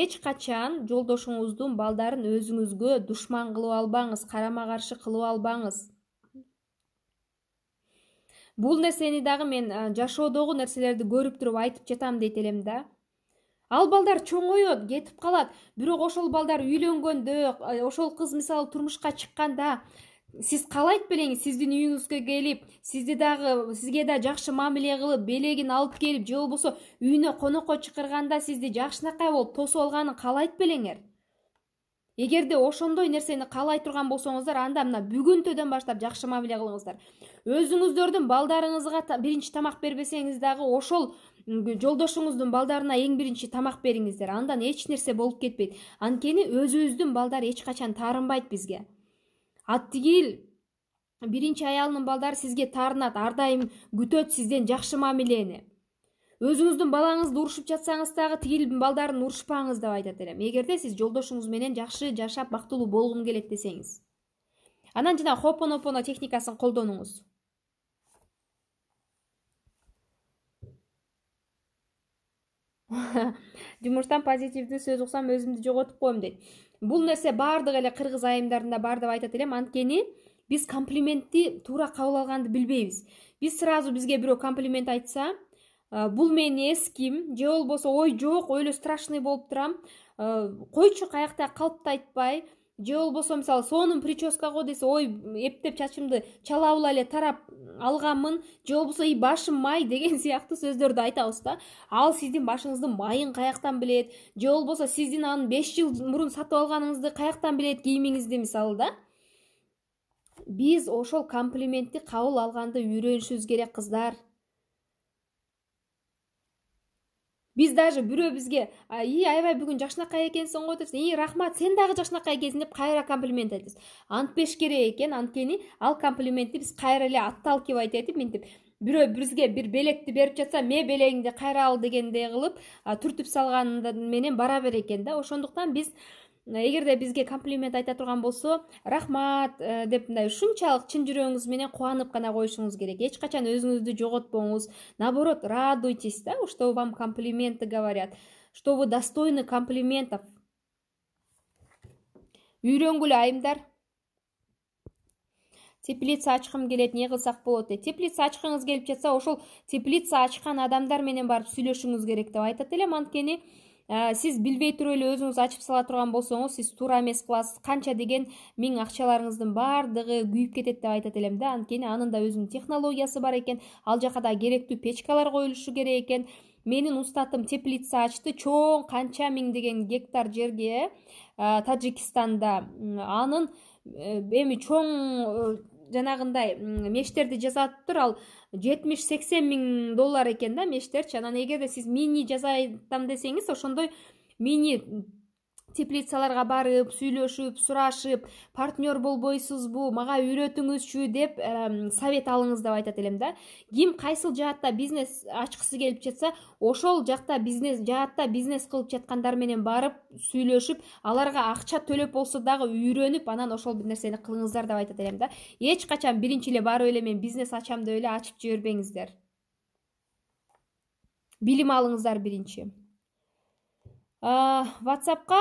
эч качан жолдошуңуздун балдарын өзүңүзгө душман кылып албаңыз карама каршы кылып албаңыз бул нерсени дагы мен жашоодогу нерселерди көрүп туруп айтып жатам дейт элем да ал балдар чоңоет кетип калат бирок ошол балдар үйлөнгөндө ошол кыз мисалы турмушка чыкканда сиз каалайт белеңиз сиздин үйүңүзгө келип сизди дагы сизге дагы жакшы мамиле кылып белегин алып келип же болбосо үйүнө конокко чакырганда сизди жакшынакай болуп тосуп алганын каалайт белеңер эгерде ошондой нерсени каалай турган болсоңуздар анда мына бүгүнтөдөн баштап жакшы мамиле кылыңыздар өзүңүздөрдүн балдарыңызга биринчи тамак бербесеңиз дагы ошол жолдошуңуздун балдарына эң биринчи тамак бериңиздер андан эч нерсе болуп кетпейт анткени өзүбүздүн балдар эч качан таарынбайт бизге а биринчи аялынын балдары сизге таарынат ар дайым күтөт сизден жакшы мамилени өзүңүздүн балаңызды урушуп жатсаңыз дагы тигилин балдарын урушпаңыз деп айтат элем эгерде сиз жолдошуңуз менен жакшы жашап бактылуу болгум келет десеңиз анан жанаы хопонопоно техникасын колдонуңуз жумуштан позитивдүү сөз уксам өзүмдү жоготуп коем дейт бул нерсе баардык эле кыргыз айымдарында бар деп айтат элем анткени биз комплиментти туура кабыл алганды билбейбиз биз сразу бизге бирөө комплимент айтса бул менин эским же болбосо ой жок өлө страшный болуп турам койчу каяктагы калпты айтпай же болбосо мисалы сонун прическа го десе ой эптеп чачымды чала була эле тарап алганмын же болбосо и башым май деген сыяктуу сөздөрдү айтабыз да ал сиздин башыңыздын майын каяктан билет же болбосо сиздин аны беш жыл мурун сатып алганыңызды каяктан билет кийимиңизди мисалы да биз ошол комплиментти кабыл алганды үйрөнүшүбүз керек кыздар биз даже бирөө бизге и аябай бүгүн жакшынакай экенсиң го де и рахмат сен дагы жакшынакай экенсиң деп кайра комплимент айтабыз антпеш керек экен анткени ал комплиментти биз кайра эле отталкивать этип мынтип бирөө бизге бир белекти берип жатса мэ белегиңди кайра ал дегендей кылып түртүп салган менен бара берет экен да ошондуктан биз Э, егерде бізге комплимент айта тұрған болсо рахмат э, деп мындай ушунчалык чын жүрөгүңүз қуанып қана қойшыңыз керек ешқашан өзіңізді өзүңүздү наоборот радуйтесь да что вам комплименты говорят что вы достойны комплиментов үйрөнгүлө айымдар теплица ачкым келет не кылсак болады теплица ашқыңыз келіп жатса ошол теплица ашқан адамдар менен барып сүйлөшүңүз керек деп айтат элем анткени Э, сиз билбей туруп эле өзүңүз ачып сала турган болсоңуз сиз туура эмес кыласыз канча деген миң акчаларыңыздын баардыгы күйүп кетет деп айтат элем да анткени анын да өзүнүн технологиясы бар экен ал жака дагы керектүү печкалар коюлушу керек экен менин устатым теплица ачты чоң канча миң деген гектар жерге э, таджикистанда анын э, эми чоң жанагындай мештерди жасатыптыр ал жетимиш сексен миң доллар экен да мештерчи анан эгерде сиз мини жасай атам десеңиз ошондой мини теплицаларга барып сүйлөшүп сурашып партнер болбойсузбу мага үйрөтүңүзчү деп совет алыңыз деп айтат элем да ким кайсыл жаатта бизнес ачкысы келип жатса ошол жакта бизнес жаатта бизнес кылып жаткандар менен барып сүйлөшүп аларга акча төлөп болсо дагы үйрөнүп анан ошол бир нерсени кылыңыздар деп айтат элем да эч качан биринчи эле барып эле мен бизнес ачам деп эле ачып жибербеңиздер билим алыңыздар биринчи ватсапка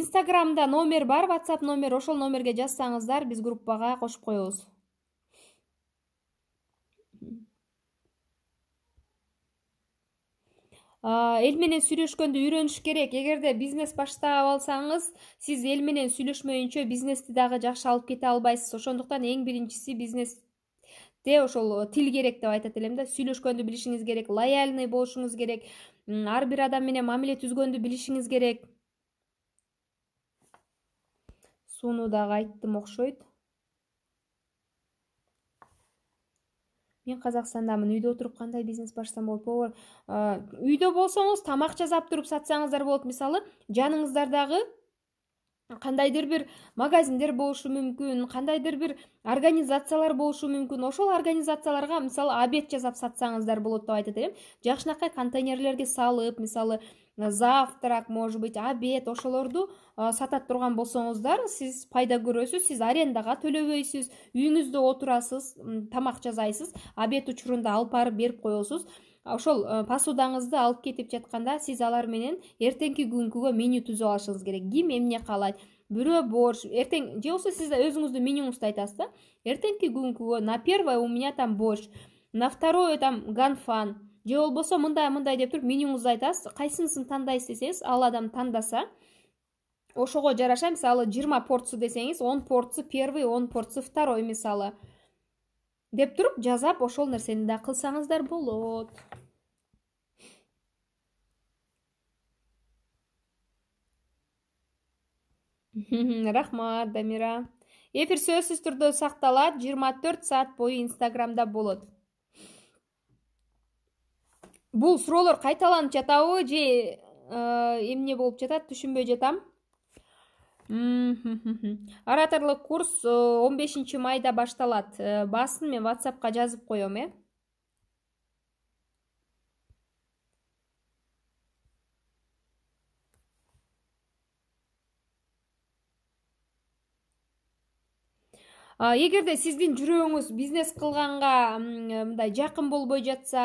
инстаграмда номер бар ватсап номер ошол номерге жазсаңыздар биз группага кошуп коебуз эл менен сүйлөшкөндү үйрөнүш керек эгерде бизнес баштап алсаңыз сиз эл менен сүйлөшмөйүнчө бизнести дагы жакшы алып кете албайсыз ошондуктан эң биринчиси бизнес ошол э, тил керек деп айтат элем да сүйлөшкөндү билишиңиз керек лояльный болушуңуз керек ар бир адам менен мамиле түзгөндү билишиңиз керек сууну дагы айттым окшойт мен казакстандамын үйдө отуруп кандай бизнес башсам болот повар э, үйдө болсоңуз тамак жасап туруп сатсаңыздар болот мисалы жаныңыздардагы кандайдыр бир магазиндер болушу мүмкүн кандайдыр бир организациялар болушу мүмкүн ошол организацияларга мисалы обед жасап сатсаңыздар болот деп айтат элем жакшынакай контейнерлерге салып мисалы завтрак может быть обед ошолорду э, сата турган болсоңуздар сиз пайда көрөсүз сиз арендага төлөбөйсүз үйүңүздө отурасыз тамак жасайсыз обед учурунда алып барып берип коесуз ошол э, посудаңызды алып кетип жатканда сиз алар менен эртеңки күнкүгө меню түзүп алышыңыз керек ким эмне каалайт бирөө борщ эртең же болбосо сиз өзүңүздүн менюңузду айтасыз да эртеңки күнкүгө на первое у меня там борщ на второе там ганфан же болбосо мындай мындай деп туруп менюңузду айтасыз кайсынысын тандайсыз десеңиз ал адам тандаса ошого жараша мисалы жыйырма порция десеңиз он порция первый он порция второй мисалы деп туруп жазап ошол нерсени да кылсаңыздар болот рахмат дамира эфир сөзсүз түрдө сакталат жыйырма төрт саат бою инстаграмда болот бул суроолор кайталанып жатабы же э, эмне болуп жатат түшүнбөй жатам ораторлук курс э, он бешинчи майда башталат э, баасын мен ватсапка жазып коем э эгерде сиздин жүрөгүңүз бизнес кылганга э, мындай жакын болбой жатса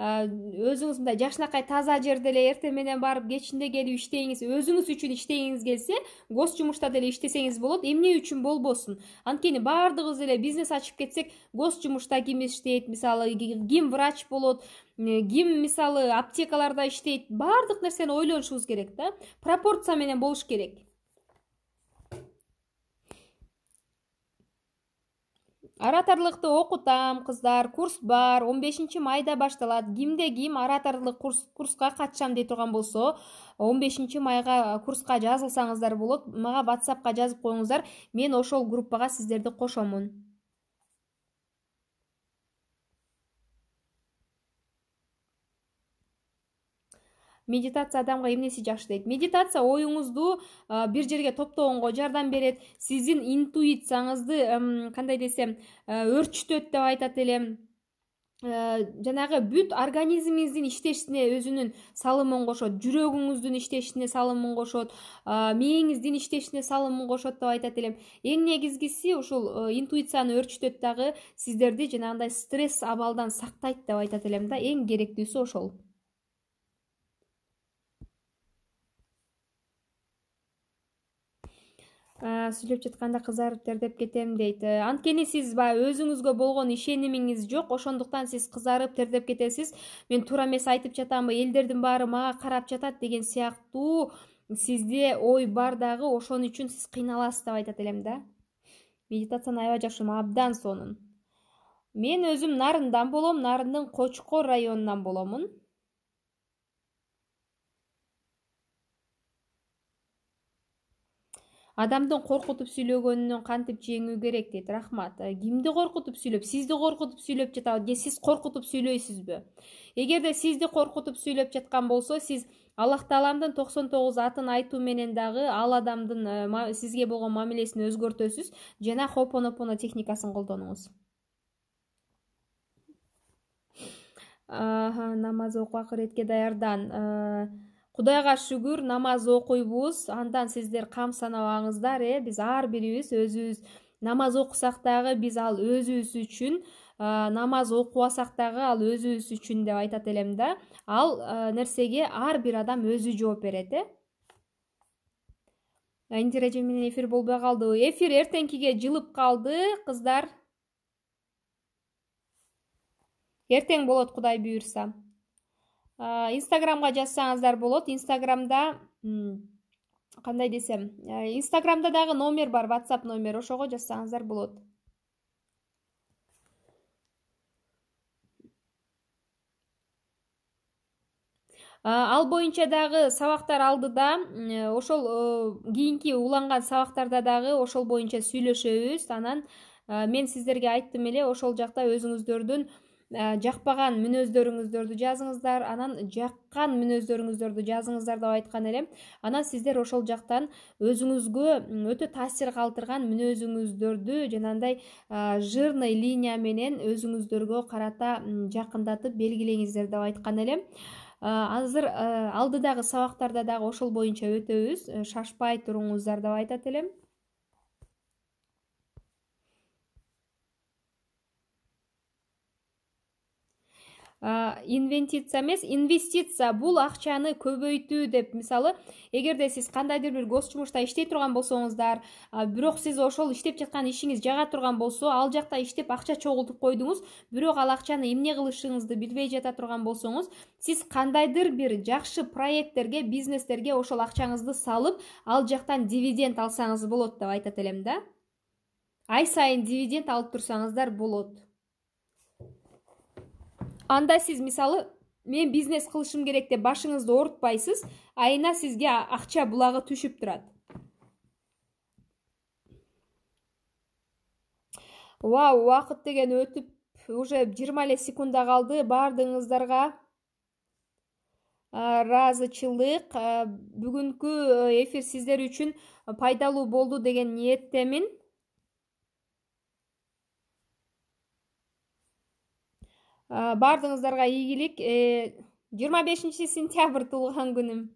өзүңүз мындай жакшынакай таза жерде эле эртең менен барып кечинде келип иштеңиз өзүңүз үчүн иштегиңиз келсе гос жумушта деле иштесеңиз болот эмне үчүн болбосун анткени баардыгыбыз эле бизнес ачып кетсек гос жумушта ким иштейт мисалы ким врач болот ким мисалы аптекаларда иштейт баардык нерсени ойлонушубуз керек да пропорция менен болуш керек ораторлукту окутам кыздар курс бар он бешинчи майда башталат кимде ким ораторлук курс, курска катышам дей турган болсо он бешинчи майга курска жазылсаңыздар болот мага ватсапка жазып коюңуздар мен ошол группага сиздерди кошомун медитация адамга эмнеси жакшы дейт медитация оюңузду бир жерге топтогонго жардам берет сиздин интуицияңызды кандай десем э, өрчүтөт деп айтат эле э, жанагы бүт организмиңиздин иштешине өзүнүн салымын кошот жүрөгүңүздүн иштешине салымын кошот мээңиздин иштешине салымын кошот деп айтат элем эң негизгиси ушул э, интуицияны өрчүтөт дагы сиздерди жанагындай стресс абалдан сактайт деп айтат элем да эң керектүүсү ошол сүйлөп жатканда кызарып тердеп кетем дейт э, анткени сиз баягы өзүңүзгө болгон ишенимиңиз жок ошондуктан сиз кызарып тердеп кетесиз мен туура эмес айтып жатамбы элдердин баары мага карап жатат деген сыяктуу сизде ой бар дагы ошон үчүн сиз кыйналасыз деп айтат элем да медитацияны аябай жакшы көрөм абдан сонун мен өзүм нарындан болом нарындын кочкор районунан боломун адамдын коркутуп сүйлөгөнүнөн кантип жеңүү керек дейт рахмат э, кимди коркутуп сүйлөп сизди коркутуп сүйлөп жатабы же сиз коркутуп сүйлөйсүзбү эгерде сизди коркутуп сүйлөп жаткан болсо сиз аллах тааламдын токсон тогуз атын айтуу менен дагы ал адамдын э, сизге болгон мамилесин өзгөртөсүз жана хопонопоно техникасын колдонуңуз намаз окуп акыретке даярдан э, кудайга шүгүр намаз окуйбуз андан сиздер кам санабаңыздар э биз ар бирибиз өзүбүз намаз окусак дагы биз ал өзүбүз үчүн э, намаз окубасак дагы ал өзүбүз үчүн деп айтат элем да ал э, нерсеге ар бир адам өзү жооп берет э индира эже менен эфир болбой калдыбы эфир эртеңкиге жылып калды кыздар эртең болот кудай буюрса инстаграмга жазсаңыздар болот инстаграмда кандай десем инстаграмда дагы номер бар ватсап номер ошого жазсаңыздар болот ал боюнча дагы сабактар алдыда ошол кийинки уланган сабактарда дагы ошол боюнча сүйлөшөбүз анан мен сиздерге айттым эле ошол жакта өзүңүздөрдүн Э, жакпаган мүнөздөрүңүздөрдү жазыңыздар анан жаккан мүнөздөрүңүздөрдү жазыңыздар деп айткан элем анан сиздер ошол жактан өзүңүзгө өтө таасир калтырган мүнөзүңүздөрдү жанагындай э, жирный линия менен өзүңүздөргө карата жакындатып белгилеңиздер деп айткан элем э, азыр алдыдагы сабактарда дагы ошол боюнча өтөбүз шашпай туруңуздар деп айтат элем инвентиция эмес инвестиция бул акчаны көбөйтүү деп мисалы эгерде сиз кандайдыр бир гос жумушта иштей турган болсоңуздар бирок сиз ошол иштеп жаткан ишиңиз жага турган болсо ал жакта иштеп акча чогултуп койдуңуз бирок ал акчаны эмне кылышыңызды билбей жата турган болсоңуз сиз кандайдыр бир жакшы проекттерге бизнестерге ошол акчаңызды салып ал жактан дивиденд алсаңыз болот деп айтат элем да ай сайын дивиденд алып турсаңыздар болот анда сиз мисалы мен бизнес кылышым керек деп башыңызды оорутпайсыз айына сизге акча булагы түшүп турат оба убакыт деген өтүп уже жыйырма эле секунда калды баардыгыңыздарга ыраазычылык бүгүнкү э, эфир сиздер үчүн пайдалуу болду деген ниеттемин Ә, бардыңыздарға игілік. 25 ә, сентябрь туылған күнім.